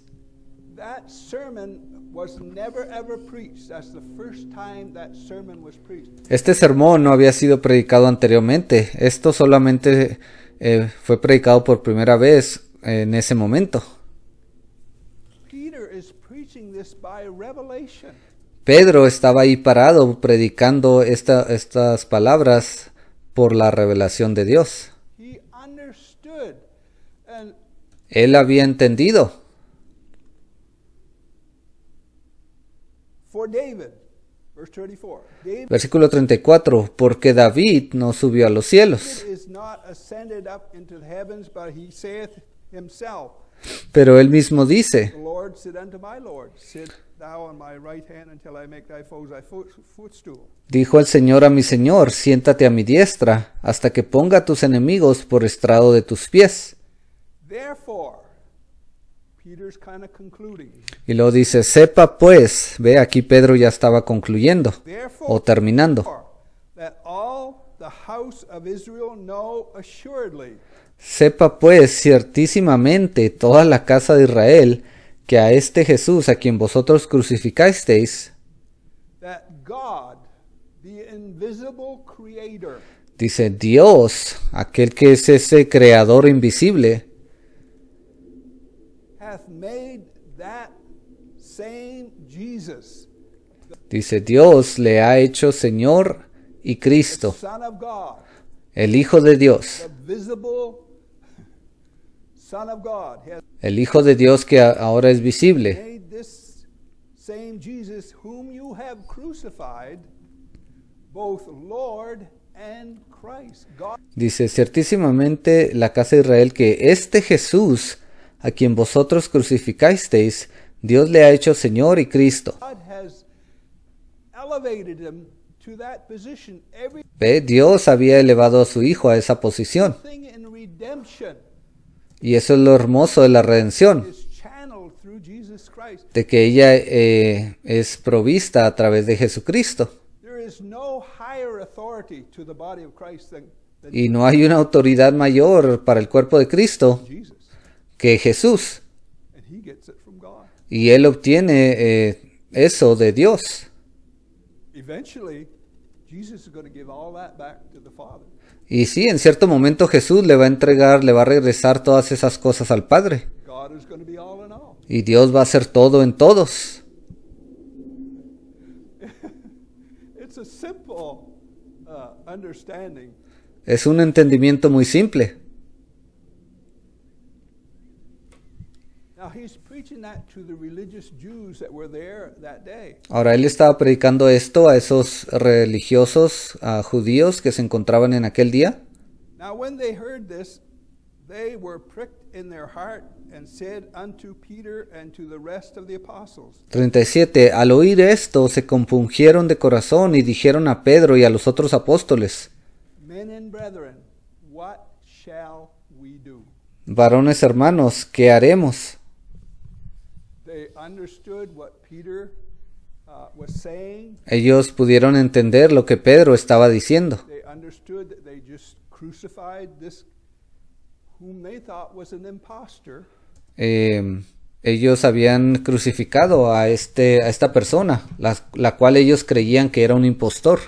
Este sermón no había sido predicado anteriormente. Esto solamente eh, fue predicado por primera vez en ese momento. Pedro estaba ahí parado predicando estas palabras por la revelación de Dios. Él había entendido. Versículo 34, porque David no subió a los cielos. Pero él mismo dice, dijo el Señor a mi Señor, siéntate a mi diestra, hasta que ponga a tus enemigos por estrado de tus pies. Y lo dice, sepa pues, ve aquí Pedro ya estaba concluyendo o terminando. Sepa pues ciertísimamente toda la casa de Israel que a este Jesús a quien vosotros crucificasteis, dice Dios, aquel que es ese creador invisible, dice Dios le ha hecho Señor y Cristo, el Hijo de Dios, el Hijo de Dios que ahora es visible. Dice, ciertísimamente la casa de Israel que este Jesús, a quien vosotros crucificasteis, Dios le ha hecho Señor y Cristo. Ve, Dios había elevado a su Hijo a esa posición. Y eso es lo hermoso de la redención, de que ella eh, es provista a través de Jesucristo. Y no hay una autoridad mayor para el cuerpo de Cristo que Jesús. Y él obtiene eh, eso de Dios. Y sí, en cierto momento Jesús le va a entregar, le va a regresar todas esas cosas al Padre. Y Dios va a ser todo en todos. Uh, es un entendimiento muy simple. Ahora él estaba predicando esto a esos religiosos a judíos que se encontraban en aquel día. 37 Al oír esto se compungieron de corazón y dijeron a Pedro y a los otros apóstoles. Varones hermanos, ¿qué haremos? Uh, ellos pudieron entender lo que Pedro estaba diciendo. ellos habían crucificado a, este, a esta persona, la, la cual ellos creían que era un impostor.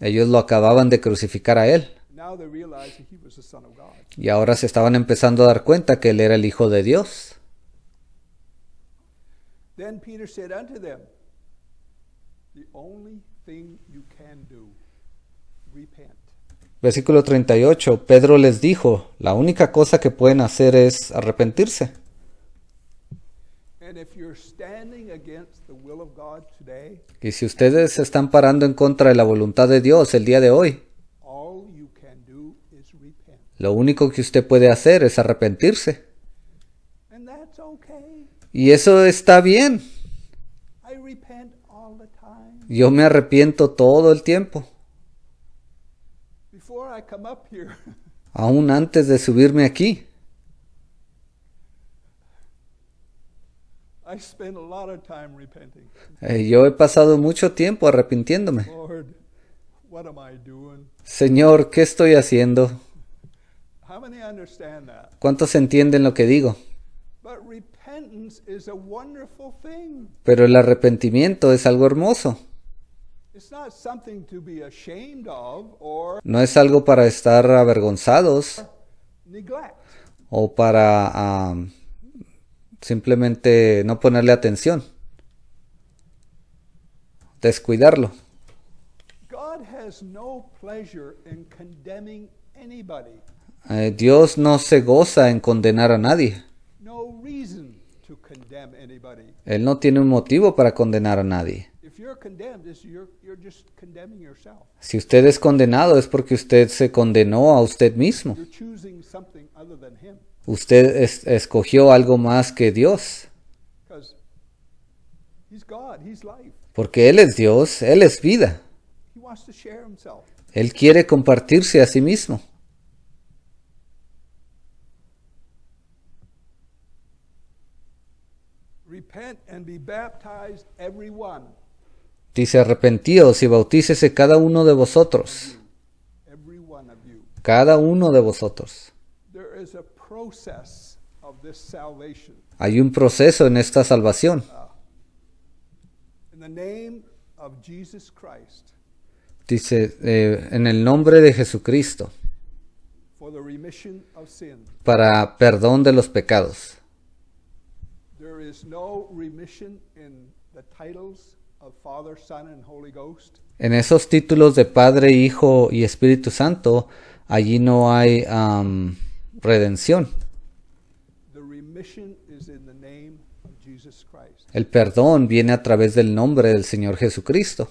Ellos lo acababan de crucificar a él. Y ahora se estaban empezando a dar cuenta que él era el Hijo de Dios. Then Peter said unto Versículo 38, Pedro les dijo, la única cosa que pueden hacer es arrepentirse. Y si ustedes se están parando en contra de la voluntad de Dios el día de hoy, lo único que usted puede hacer es arrepentirse. Y eso está bien. Yo me arrepiento todo el tiempo. Aún antes de subirme aquí. Eh, yo he pasado mucho tiempo arrepintiéndome. Señor, ¿qué estoy haciendo? ¿Cuántos entienden lo que digo? Pero el arrepentimiento es algo hermoso. No es algo para estar avergonzados o para um, simplemente no ponerle atención, descuidarlo. Eh, Dios no se goza en condenar a nadie. Él no tiene un motivo para condenar a nadie. Si usted es condenado es porque usted se condenó a usted mismo. Usted escogió algo más que Dios. Porque Él es Dios, Él es vida. Él quiere compartirse a sí mismo. Dice, arrepentíos y bautícese cada uno de vosotros. Cada uno de vosotros. Hay un proceso en esta salvación. Uh, Dice, eh, en el nombre de Jesucristo, para perdón de los pecados. En esos títulos de Padre, Hijo y Espíritu Santo, allí no hay redención. El perdón viene a través del nombre del Señor Jesucristo.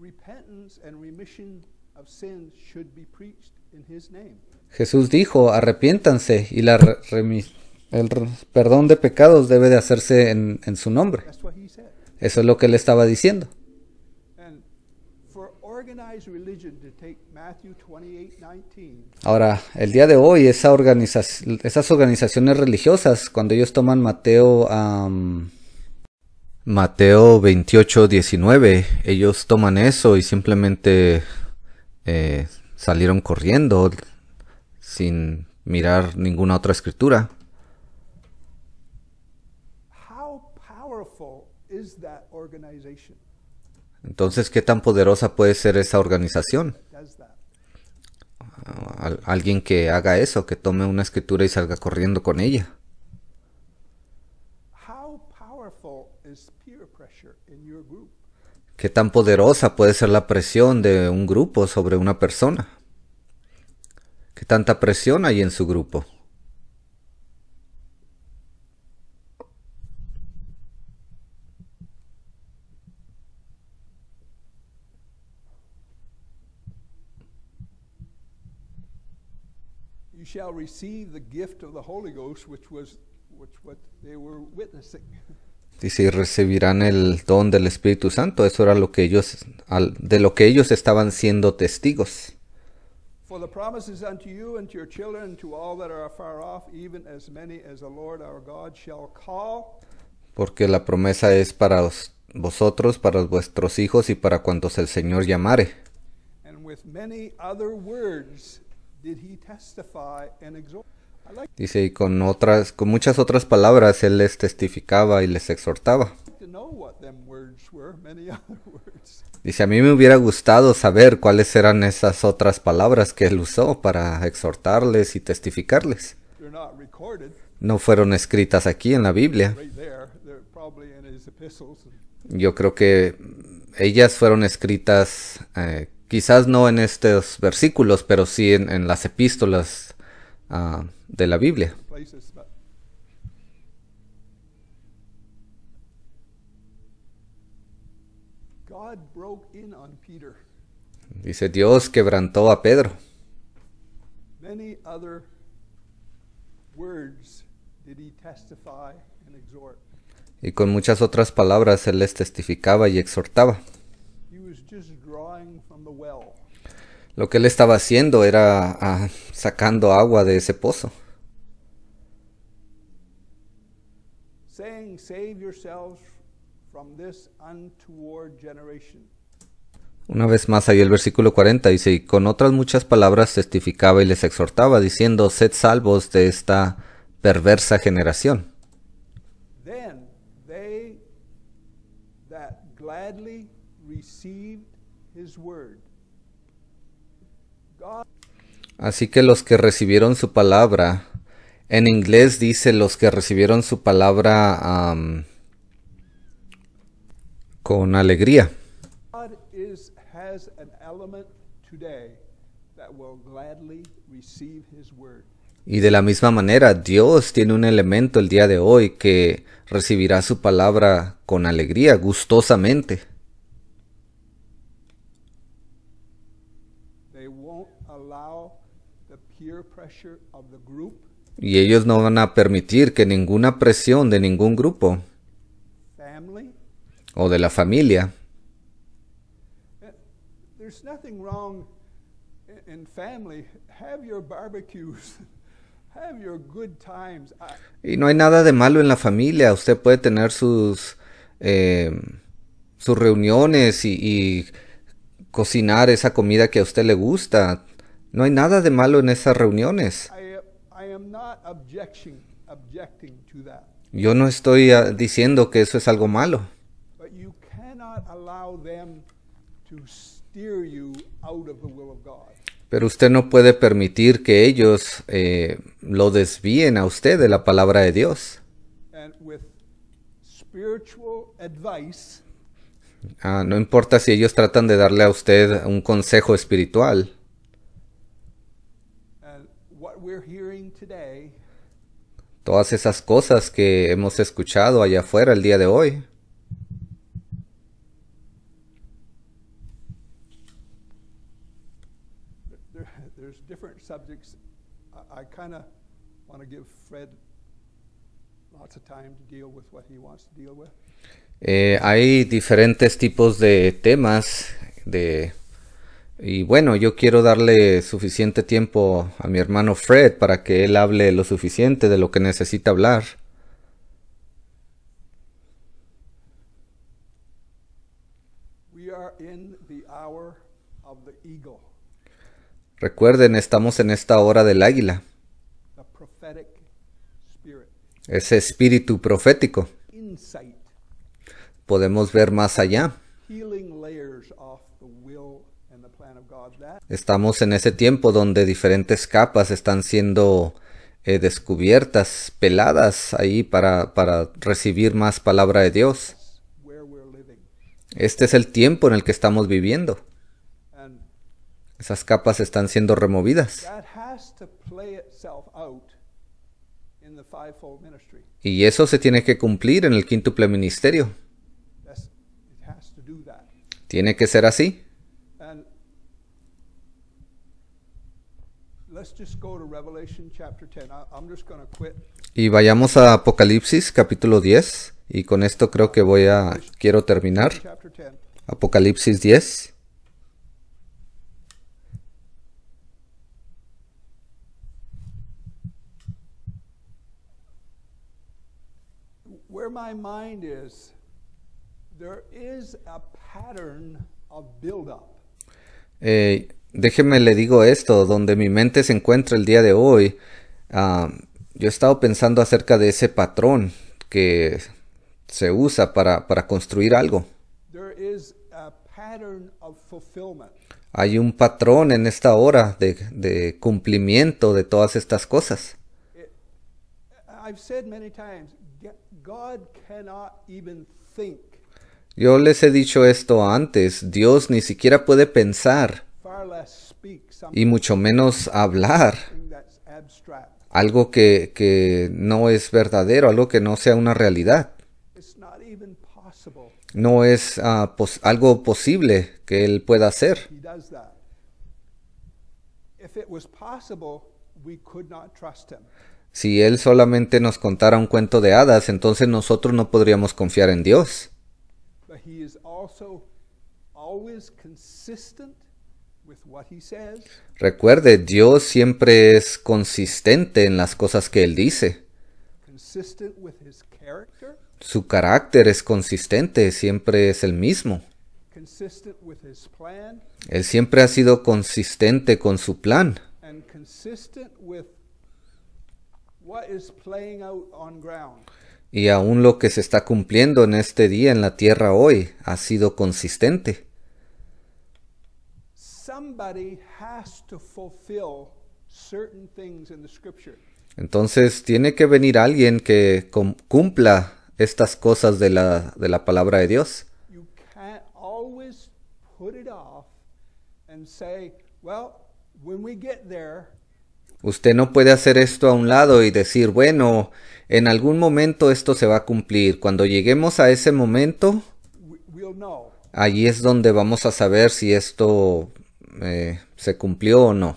Repentance and remission of sins should be preached in his name. Jesús dijo, arrepiéntanse y la el perdón de pecados debe de hacerse en, en su nombre. Eso es lo que él estaba diciendo. Ahora, el día de hoy, esas organizaciones religiosas, cuando ellos toman Mateo, Mateo 28, 19, ellos toman eso y simplemente eh, salieron corriendo, sin mirar ninguna otra escritura. Entonces, ¿qué tan poderosa puede ser esa organización? Ah, alguien que haga eso, que tome una escritura y salga corriendo con ella. ¿Qué tan poderosa puede ser la presión de un grupo sobre una persona? ¿Qué tanta presión hay en su grupo? shall recibirán el don del Espíritu Santo. Eso era lo que ellos, de lo que ellos estaban siendo testigos. Porque la promesa es para vosotros, para vuestros hijos y para cuantos el Señor llamare. Dice, y con otras, con muchas otras palabras él les testificaba y les exhortaba. Dice, a mí me hubiera gustado saber cuáles eran esas otras palabras que él usó para exhortarles y testificarles. No fueron escritas aquí en la Biblia. Yo creo que ellas fueron escritas eh, quizás no en estos versículos, pero sí en, las epístolas ah, de la Biblia. Dice, Dios quebrantó a Pedro. Y con muchas otras palabras él les testificaba y exhortaba. Lo que él estaba haciendo era ah, sacando agua de ese pozo. Una vez más ahí el versículo 40 dice, y con otras muchas palabras testificaba y les exhortaba, diciendo, sed salvos de esta perversa generación. Así que los que recibieron su palabra, en inglés dice los que recibieron su palabra con alegría. Y de la misma manera, Dios tiene un elemento el día de hoy que recibirá su palabra con alegría, gustosamente. Y ellos no van a permitir que ninguna presión de ningún grupo o de la familia. Eh, y no hay nada de malo en la familia. Usted puede tener sus, em, sus reuniones y, y, cocinar esa comida que a usted le gusta. No hay nada de malo en esas reuniones. Yo no estoy ah, diciendo que eso es algo malo. Pero usted no puede permitir que ellos eh, lo desvíen a usted de la palabra de Dios. Ah, no importa si ellos tratan de darle a usted un consejo espiritual. Todas esas cosas que hemos escuchado allá afuera el día de hoy. hay diferentes tipos de temas de y bueno, yo quiero darle suficiente tiempo a mi hermano Fred para que él hable lo suficiente de lo que necesita hablar. Recuerden, estamos en esta hora del águila ese espíritu profético. Podemos ver más allá. Estamos en ese tiempo donde diferentes capas están siendo eh, descubiertas, peladas ahí para, para recibir más palabra de Dios. Este es el tiempo en el que estamos viviendo. Esas capas están siendo removidas. Y eso se tiene que cumplir en el quíntuple ministerio. Tiene que ser así. Y vayamos a Apocalipsis capítulo 10 y con esto creo que voy a quiero terminar. Apocalipsis 10. my mind eh, déjeme le digo esto, donde mi mente se encuentra el día de hoy, ah, yo he estado pensando acerca de ese patrón que se usa para, para construir algo. Hay un patrón en esta hora de, cumplimiento de todas estas cosas. Yo les he dicho esto antes, Dios ni siquiera puede pensar y mucho menos hablar algo que, no es verdadero, algo que no sea una realidad. No es ah, algo posible que Él pueda hacer. Si Él solamente nos contara un cuento de hadas, entonces nosotros no podríamos confiar en Dios. Recuerde, Dios siempre es consistente en las cosas que Él dice. Su carácter es consistente, siempre es el mismo. Él siempre ha sido consistente con su plan y aún lo que se está cumpliendo en este día en la tierra hoy ha sido consistente. Entonces tiene que venir alguien que cumpla estas cosas de la, de la palabra de Dios. Well, when we get there, Usted no puede hacer esto a un lado y decir, bueno, en algún momento esto se va a cumplir. Cuando lleguemos a ese momento, allí es donde vamos a saber si esto eh, se cumplió o no.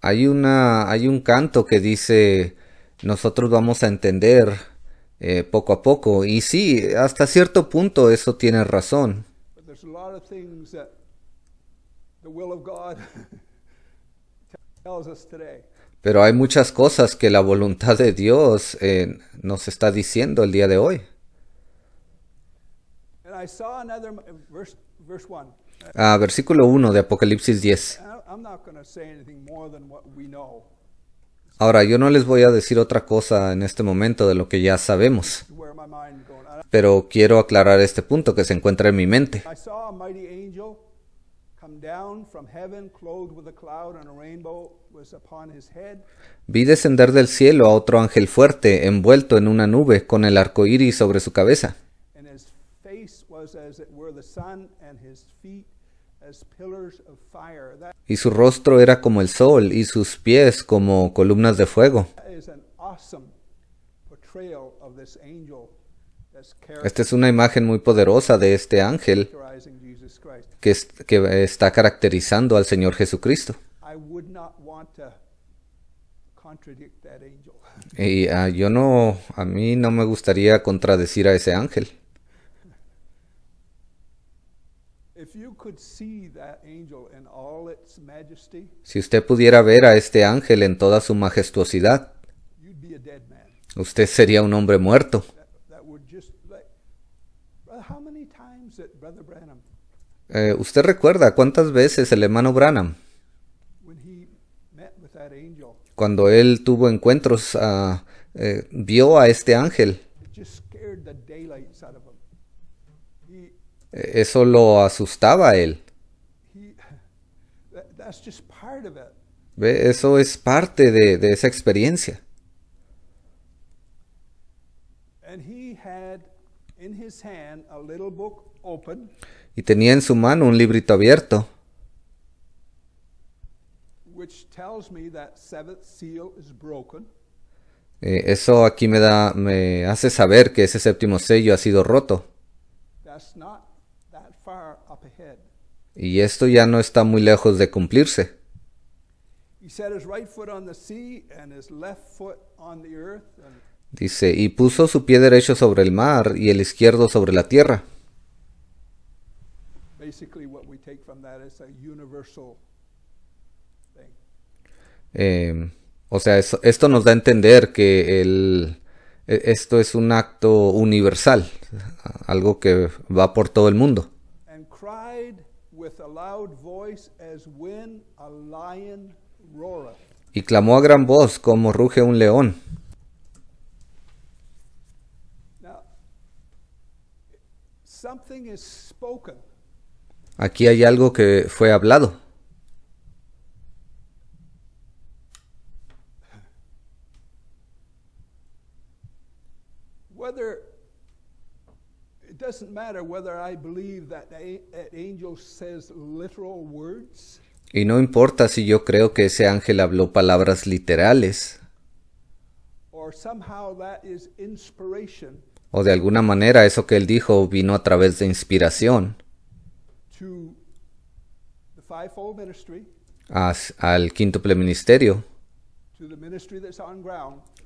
Hay, una, hay un canto que dice, nosotros vamos a entender eh, poco a poco. Y sí, hasta cierto punto eso tiene razón. Pero hay muchas cosas que la voluntad de Dios eh, nos está diciendo el día de hoy. Ah, versículo 1 de Apocalipsis 10. Ahora, yo no les voy a decir otra cosa en este momento de lo que ya sabemos pero quiero aclarar este punto que se encuentra en mi mente. Vi descender del cielo a otro ángel fuerte, envuelto en una nube, con el arco iris sobre su cabeza. Y su rostro era como el sol y sus pies como columnas de fuego. Esta es una imagen muy poderosa de este ángel que, está caracterizando al Señor Jesucristo. Y ah, yo no, a mí no me gustaría contradecir a ese ángel. Si usted pudiera ver a este ángel en toda su majestuosidad, usted sería un hombre muerto. Eh, ¿Usted recuerda cuántas veces el hermano Branham, cuando él tuvo encuentros, ah, eh, vio a este ángel? Eh, eso lo asustaba a él. ¿Ve? Eso es parte de, esa experiencia. And he had in his hand a little book y tenía en su mano un librito abierto. Eh, eso aquí me da, me hace saber que ese séptimo sello ha sido roto. Y esto ya no está muy lejos de cumplirse. Dice, y puso su pie derecho sobre el mar y el izquierdo sobre la tierra basically what we take from that is a universal thing. Eh, o sea, es, esto nos da a entender que el, e, esto es un acto universal, algo que va por todo el mundo. And cried with a loud voice as when a lion roareth. Y clamó a gran voz como ruge un león. Now, something is spoken. Aquí hay algo que fue hablado. Y no importa si yo creo que ese ángel habló palabras literales. O de alguna manera eso que él dijo vino a través de inspiración al quíntuple ministerio,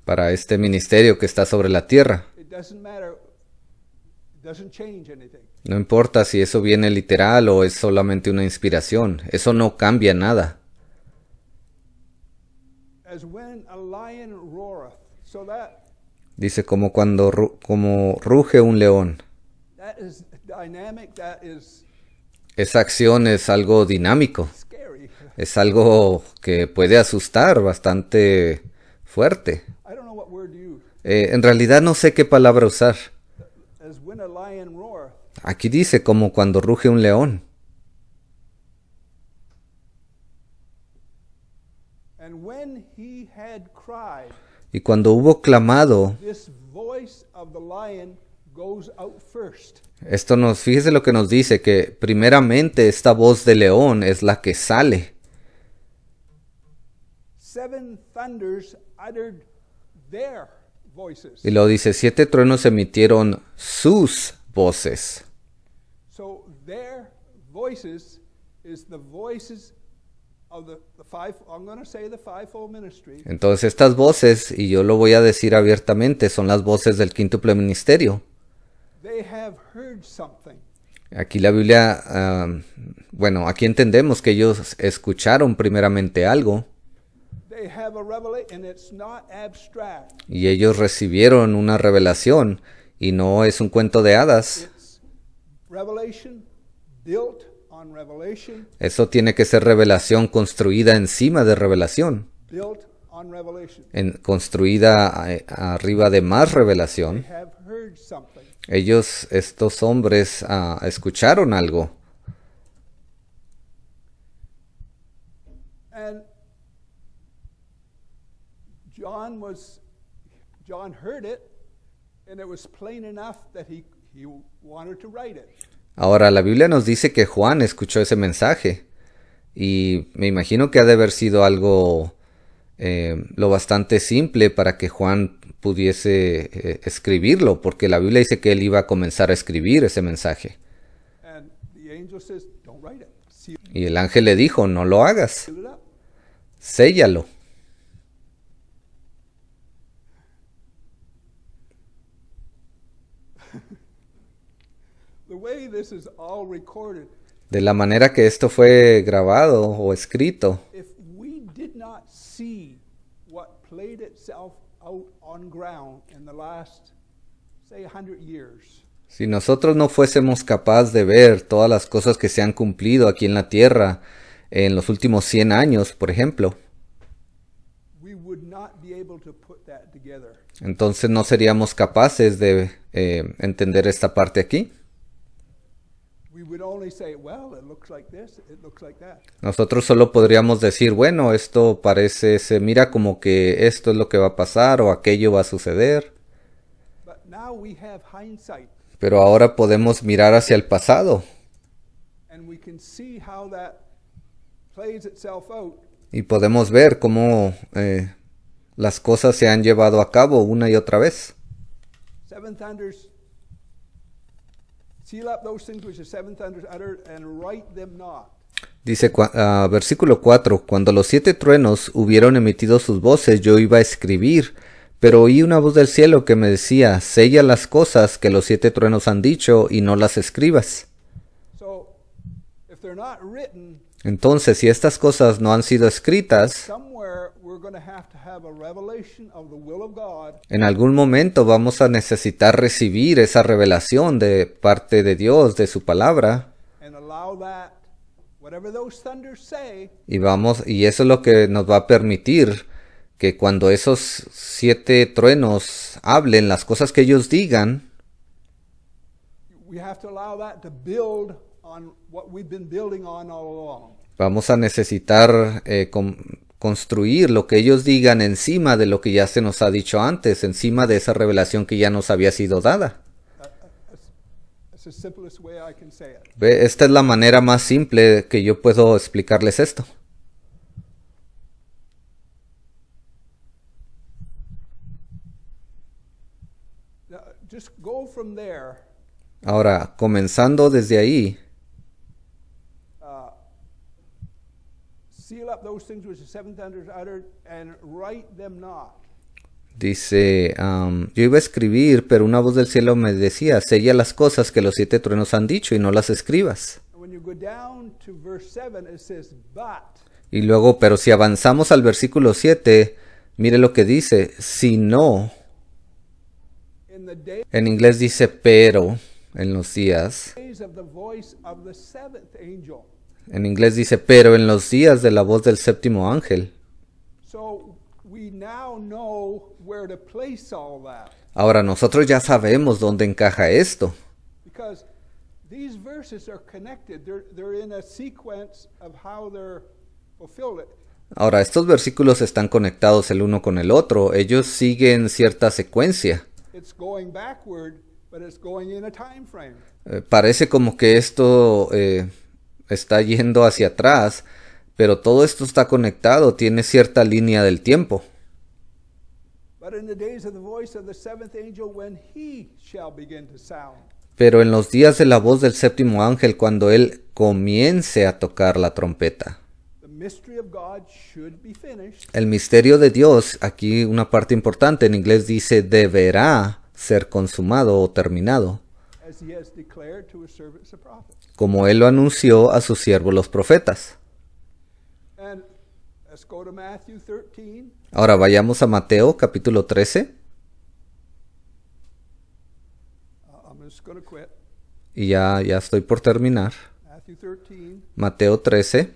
para este ministerio que está sobre la tierra. No importa si eso viene literal o es solamente una inspiración, eso no cambia nada. Dice como cuando como ruge un león esa acción es algo dinámico, es algo que puede asustar bastante fuerte. Eh, en realidad no sé qué palabra usar. Aquí dice como cuando ruge un león. Y cuando hubo clamado, esto nos, fíjese lo que nos dice, que primeramente esta voz de león es la que sale. Y lo dice, siete truenos emitieron sus voces. Entonces estas voces, y yo lo voy a decir abiertamente, son las voces del quíntuple ministerio. Aquí la Biblia, ah, bueno, aquí entendemos que ellos escucharon primeramente algo. Y ellos recibieron una revelación y no es un cuento de hadas. Eso tiene que ser revelación construida encima de revelación. construida eh, arriba de más revelación. Ellos, estos hombres, ah, escucharon algo. John was, John heard it, and it was plain enough that he, wanted to write it. Ahora, la Biblia nos dice que Juan escuchó ese mensaje y me imagino que ha de haber sido algo eh, lo bastante simple para que Juan pudiese eh, escribirlo, porque la Biblia dice que él iba a comenzar a escribir ese mensaje. Y el ángel le dijo, no lo hagas, séllalo. De la manera que esto fue grabado o escrito, si nosotros no fuésemos capaces de ver todas las cosas que se han cumplido aquí en la tierra en los últimos 100 años, por ejemplo, entonces no seríamos capaces de eh, entender esta parte aquí. Nosotros solo podríamos decir, bueno, esto parece, se mira como que esto es lo que va a pasar o aquello va a suceder. Pero ahora podemos mirar hacia el pasado. Y podemos ver cómo eh, las cosas se han llevado a cabo una y otra vez. Seven Thunders Dice versículo 4, cuando los siete truenos hubieron emitido sus voces, yo iba a escribir, pero oí una voz del cielo que me decía, sella las cosas que los siete truenos han dicho y no las escribas. Entonces, si estas cosas no han sido escritas, en algún momento vamos a necesitar recibir esa revelación de parte de Dios, de su palabra. Y vamos, y eso es lo que nos va a permitir que cuando esos siete truenos hablen las cosas que ellos digan, vamos a necesitar eh, con, construir lo que ellos digan encima de lo que ya se nos ha dicho antes, encima de esa revelación que ya nos había sido dada. Esta es la manera más simple que yo puedo explicarles esto. Ahora, comenzando desde ahí, Dice, yo iba a escribir, pero una voz del cielo me decía, sella las cosas que los siete truenos han dicho y no las escribas. Y luego, pero si avanzamos al versículo 7, mire lo que dice, si no, en inglés dice pero en los días en inglés dice, pero en los días de la voz del séptimo ángel. Ahora nosotros ya sabemos dónde encaja esto. Ahora, estos versículos están conectados el uno con el otro. Ellos siguen cierta secuencia. Eh, parece como que esto eh, está yendo hacia atrás, pero todo esto está conectado, tiene cierta línea del tiempo. Pero en los días de la voz del séptimo ángel, cuando él comience a tocar la trompeta. El misterio de Dios, aquí una parte importante en inglés dice deberá ser consumado o terminado como él lo anunció a sus siervos los profetas. Ahora vayamos a Mateo capítulo 13. Uh, y ya, ya estoy por terminar. Mateo 13.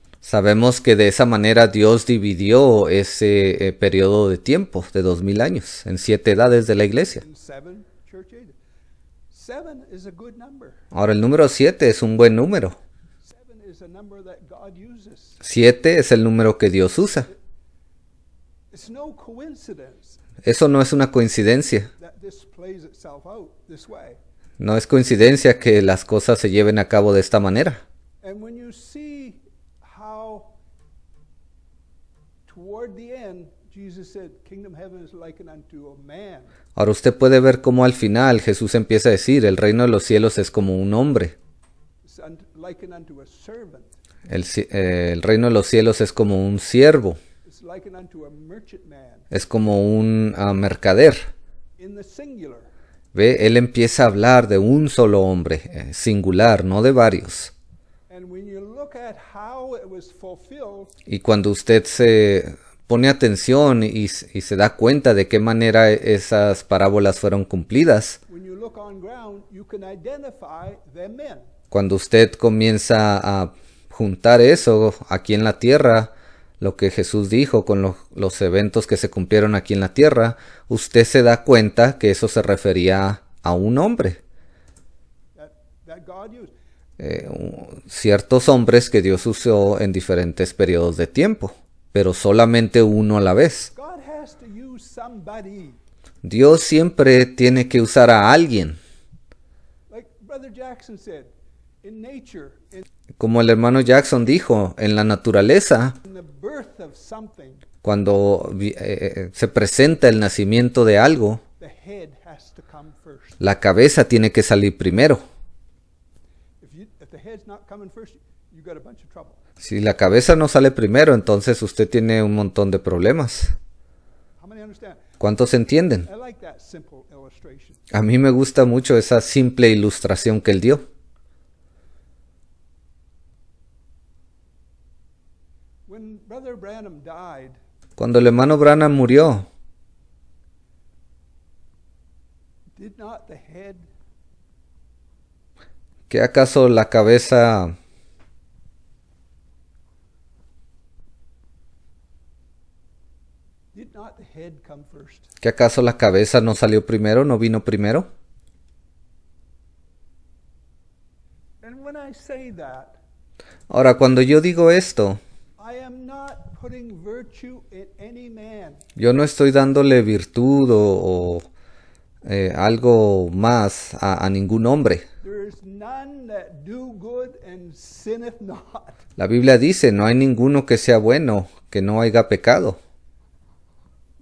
Sabemos que de esa manera Dios dividió ese eh, periodo de tiempo de dos mil años en siete edades de la iglesia. Ahora el número siete es un buen número. Siete es el número que Dios usa. Eso no es una coincidencia. No es coincidencia que las cosas se lleven a cabo de esta manera. Ahora usted puede ver cómo al final Jesús empieza a decir, el reino de los cielos es como un hombre. Eh, el, reino de los cielos es como un siervo. Es como un ah, mercader. Ve, él empieza a hablar de un solo hombre, eh, singular, no de varios. Y cuando usted se pone atención y, se da cuenta de qué manera e, esas parábolas fueron cumplidas, cuando usted comienza a juntar eso aquí en la tierra, lo que Jesús dijo con los eventos que se cumplieron aquí en la tierra, usted se da cuenta que eso se refería a un hombre. Eh, ciertos hombres que Dios usó en diferentes periodos de tiempo pero solamente uno a la vez. Dios siempre tiene que usar a alguien. Como el hermano Jackson dijo, en la naturaleza, cuando eh, eh, eh, se presenta el nacimiento de algo, la cabeza tiene que salir primero. Si la cabeza no sale primero, entonces usted tiene un montón de problemas. ¿Cuántos entienden? A mí me gusta mucho esa simple ilustración que él dio. Cuando el hermano Branham murió, ¿qué acaso la cabeza ¿Que acaso la cabeza no salió primero, no vino primero? Ahora, cuando yo digo esto, yo no estoy dándole virtud o, eh, algo más a, a, ningún hombre. La Biblia dice, no hay ninguno que sea bueno, que no haya pecado.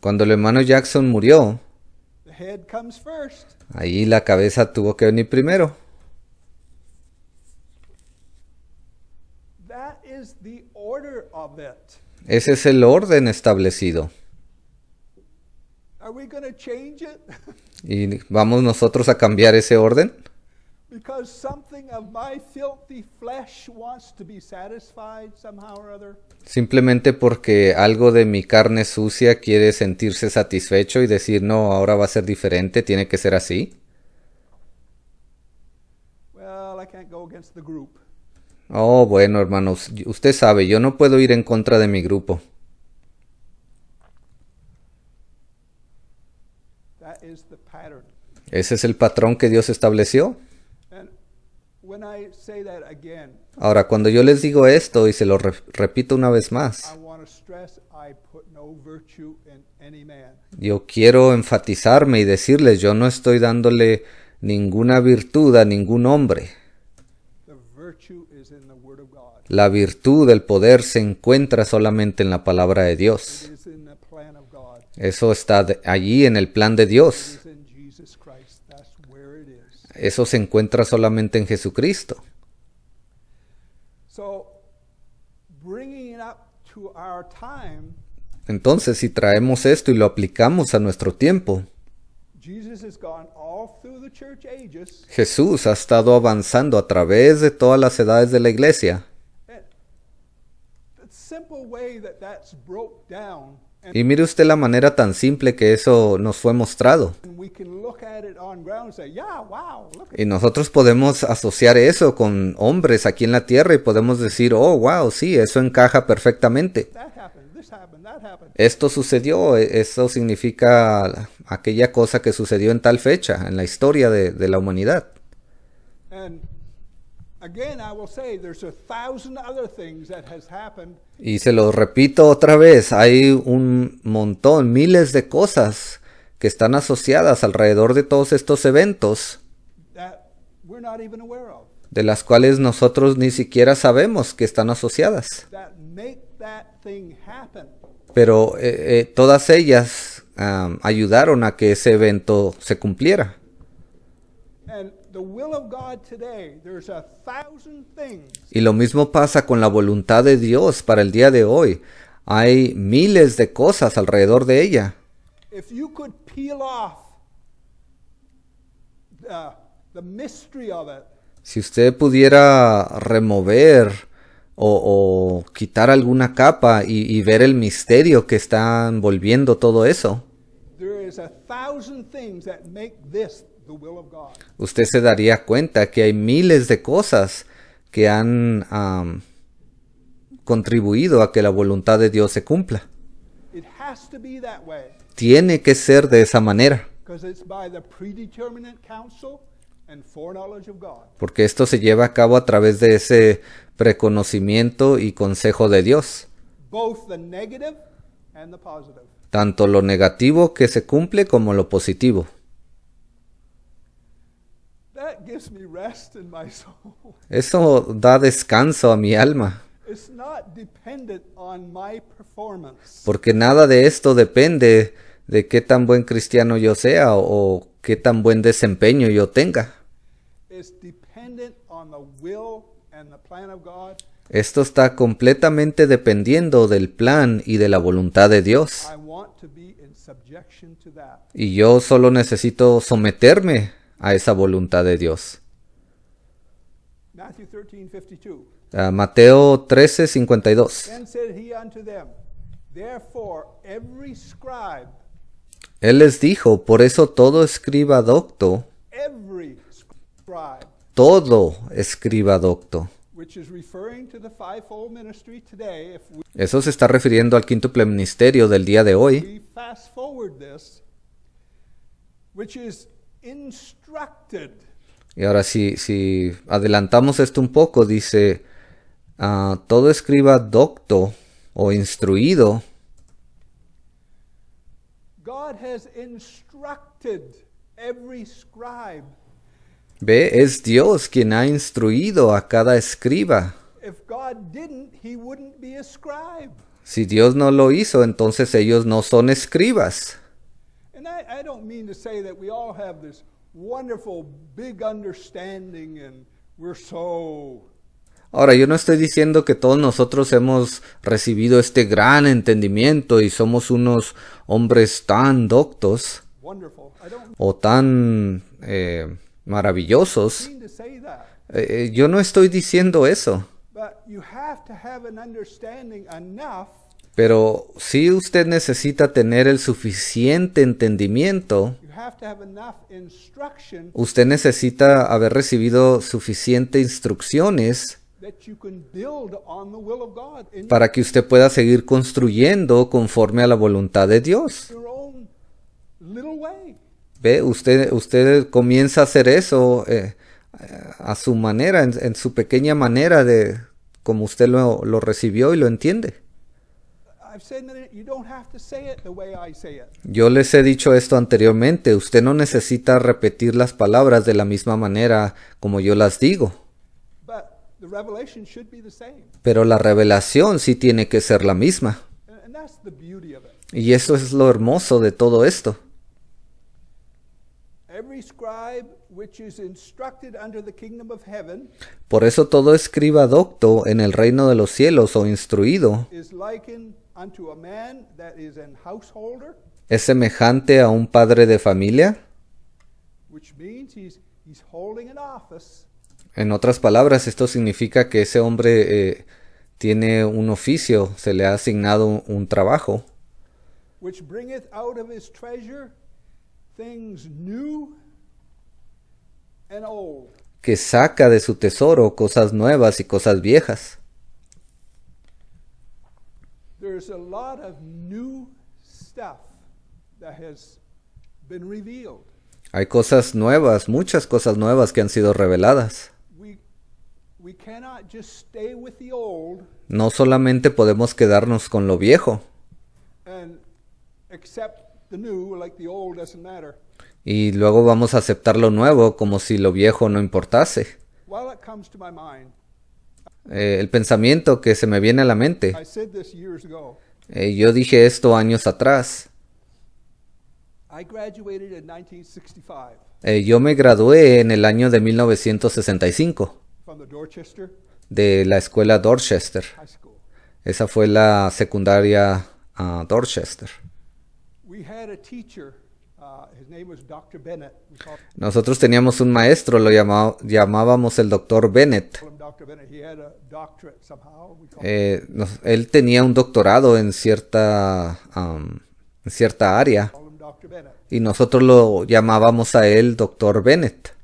Cuando el hermano Jackson murió, ahí la cabeza tuvo que venir primero. Ese es el orden establecido. ¿Y vamos nosotros a cambiar ese orden? Simplemente porque algo de mi carne sucia quiere sentirse satisfecho y decir, no, ahora va a ser diferente, tiene que ser así. Oh, bueno, hermanos, usted sabe, yo no puedo ir en contra de mi grupo. Ese es el patrón que Dios estableció. Ahora, cuando yo les digo esto y se lo repito una vez más, yo quiero enfatizarme y decirles, yo no estoy dándole ninguna virtud a ningún hombre. La virtud, el poder se encuentra solamente en la palabra de Dios. Eso está allí en el plan de Dios eso se encuentra solamente en Jesucristo. Entonces, si traemos esto y lo aplicamos a nuestro tiempo, Jesús ha estado avanzando a través de todas las edades de la iglesia. Y mire usted la manera tan simple que eso nos fue mostrado. Y nosotros podemos asociar eso con hombres aquí en la tierra y podemos decir, oh, wow, sí, eso encaja perfectamente. Esto sucedió, e-, eso significa aquella cosa que sucedió en tal fecha, en la historia de, la humanidad. Y se lo repito otra vez, hay un montón, miles de cosas que están asociadas alrededor de todos estos eventos de las cuales nosotros ni siquiera sabemos que están asociadas. Pero eh, eh, todas ellas ayudaron a que ese evento se cumpliera. Y lo mismo pasa con la voluntad de Dios para el día de hoy. Hay miles de cosas alrededor de ella. Si usted pudiera remover o, quitar alguna capa y, y, ver el misterio que está envolviendo todo eso usted se daría cuenta que hay miles de cosas que han contribuido a que la voluntad de Dios se cumpla. Tiene que ser de esa manera. Porque esto se lleva a cabo a través de ese preconocimiento y consejo de Dios. Tanto lo negativo que se cumple como lo positivo. Eso da descanso a mi alma. Porque nada de esto depende de qué tan buen cristiano yo sea o qué tan buen desempeño yo tenga. Esto está completamente dependiendo del plan y de la voluntad de Dios. Y yo solo necesito someterme a esa voluntad de Dios. Ah, Mateo 13, 52. Él les dijo, por eso todo escriba docto, todo escriba docto. Eso se está refiriendo al quinto ministerio del día de hoy. Y ahora si, si adelantamos esto un poco, dice, ah, todo escriba docto o instruido. Ve, es Dios quien ha instruido a cada escriba. Si Dios no lo hizo, entonces ellos no son escribas. Ahora, yo no estoy diciendo que todos nosotros hemos recibido este gran entendimiento y somos unos hombres tan doctos o tan eh, maravillosos. Eh, eh, yo no estoy diciendo eso. Pero si usted necesita tener el suficiente entendimiento, usted necesita haber recibido suficientes instrucciones para que usted pueda seguir construyendo conforme a la voluntad de Dios. Ve, usted, usted comienza a hacer eso eh, a su manera, en, su pequeña manera de como usted lo, lo recibió y lo entiende. Yo les he dicho esto anteriormente, usted no necesita repetir las palabras de la misma manera como yo las digo. Pero la revelación sí tiene que ser la misma. Y eso es lo hermoso de todo esto. Por eso todo escriba docto en el reino de los cielos o instruido es semejante a un padre de familia. En otras palabras, esto significa que ese hombre eh, tiene un oficio, se le ha asignado un trabajo. Que saca de su tesoro cosas nuevas y cosas viejas. Hay cosas nuevas, muchas cosas nuevas que han sido reveladas. No solamente podemos quedarnos con lo viejo. Y luego vamos a aceptar lo nuevo como si lo viejo no importase. Eh, el pensamiento que se me viene a la mente. Eh, yo dije esto años atrás. Eh, yo me gradué en el año de 1965 de la escuela Dorchester. Esa fue la secundaria a ah, Dorchester. We had a Uh, nosotros teníamos un maestro, lo llamábamos el doctor Bennett. él tenía un doctorado en cierta, um, en cierta área y nosotros lo llamábamos a él doctor Bennett.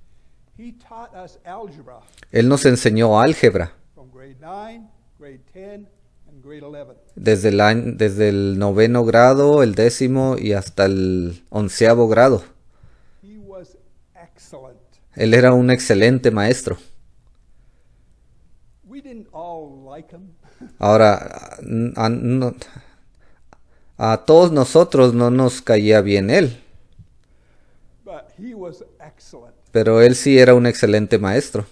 Él nos enseñó álgebra desde el, desde el noveno grado, el décimo y hasta el onceavo grado. Él era un excelente maestro. Ahora, a todos nosotros no nos caía bien él. Pero él sí era un excelente maestro.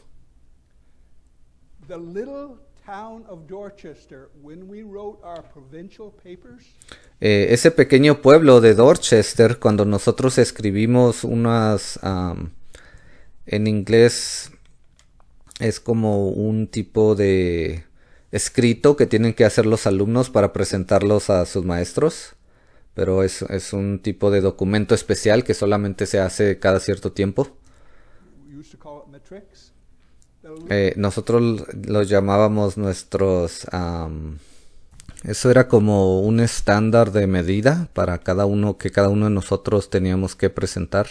Eh, ese pequeño pueblo de Dorchester, cuando nosotros escribimos unas, en inglés es como un tipo de escrito que tienen que hacer los alumnos para presentarlos a sus maestros, pero es, es un tipo de documento especial que solamente se hace cada cierto tiempo. Eh, nosotros los llamábamos nuestros... eso era como un estándar de medida para cada uno que cada uno de nosotros teníamos que presentar.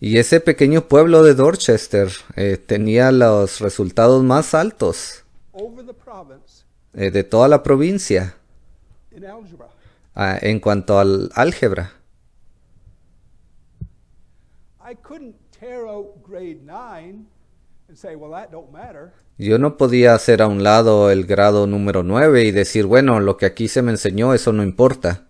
Y ese pequeño pueblo de Dorchester eh, tenía los resultados más altos eh, de toda la provincia ah, en cuanto al álgebra. Yo no podía hacer a un lado el grado número 9 y decir, bueno, lo que aquí se me enseñó, eso no importa.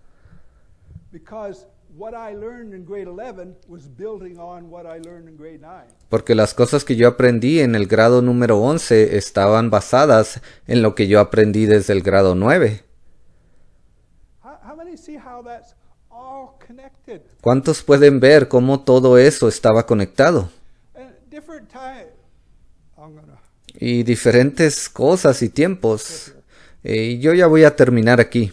Porque las cosas que yo aprendí en el grado número 11 estaban basadas en lo que yo aprendí desde el grado 9. ¿Cuántos pueden ver cómo todo eso estaba conectado? y diferentes cosas y tiempos. Y eh, yo ya voy a terminar aquí.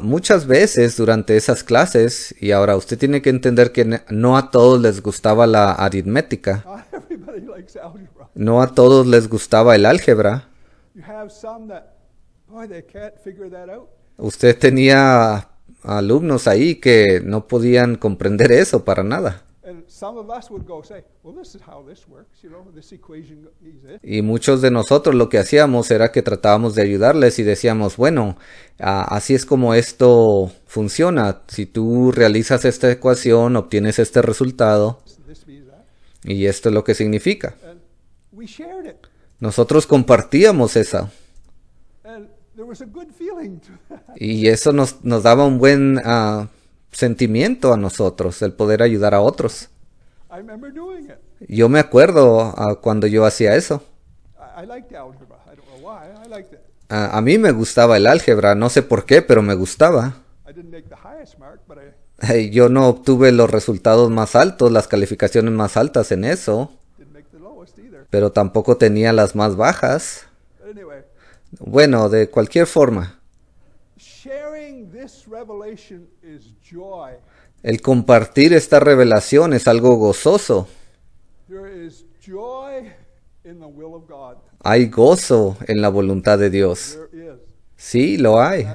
muchas veces durante esas clases, y ahora usted tiene que entender que no a todos les gustaba la aritmética, no a todos les gustaba el álgebra. Usted tenía alumnos ahí que no podían comprender eso para nada. Y muchos de nosotros lo que hacíamos era que tratábamos de ayudarles y decíamos, bueno, así es como esto funciona. Si tú realizas esta ecuación, obtienes este resultado. Y esto es lo que significa. Nosotros compartíamos esa. Y eso nos, nos daba un buen ah, sentimiento a nosotros, el poder ayudar a otros. Yo me acuerdo ah, cuando yo hacía eso. a mí me gustaba el álgebra, no sé por qué, pero me gustaba. Yo no obtuve los resultados más altos, las calificaciones más altas en eso, pero tampoco tenía las más bajas. Bueno, de cualquier forma, el compartir esta revelación es algo gozoso. Hay gozo en la voluntad de Dios. Sí, lo hay.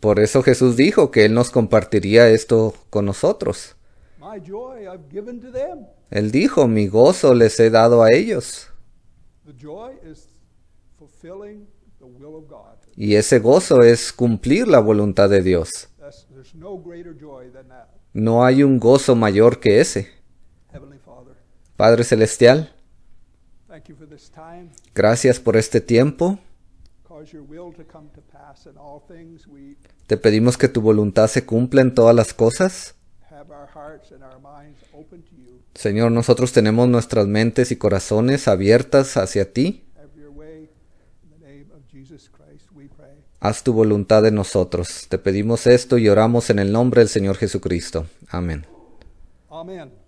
Por eso Jesús dijo que Él nos compartiría esto con nosotros. Él dijo, mi gozo les he dado a ellos. Y ese gozo es cumplir la voluntad de Dios. No hay un gozo mayor que ese. Padre Celestial, gracias por este tiempo. Te pedimos que tu voluntad se cumpla en todas las cosas. Señor, nosotros tenemos nuestras mentes y corazones abiertas hacia ti. Haz tu voluntad en nosotros. Te pedimos esto y oramos en el nombre del Señor Jesucristo. Amén. Amén.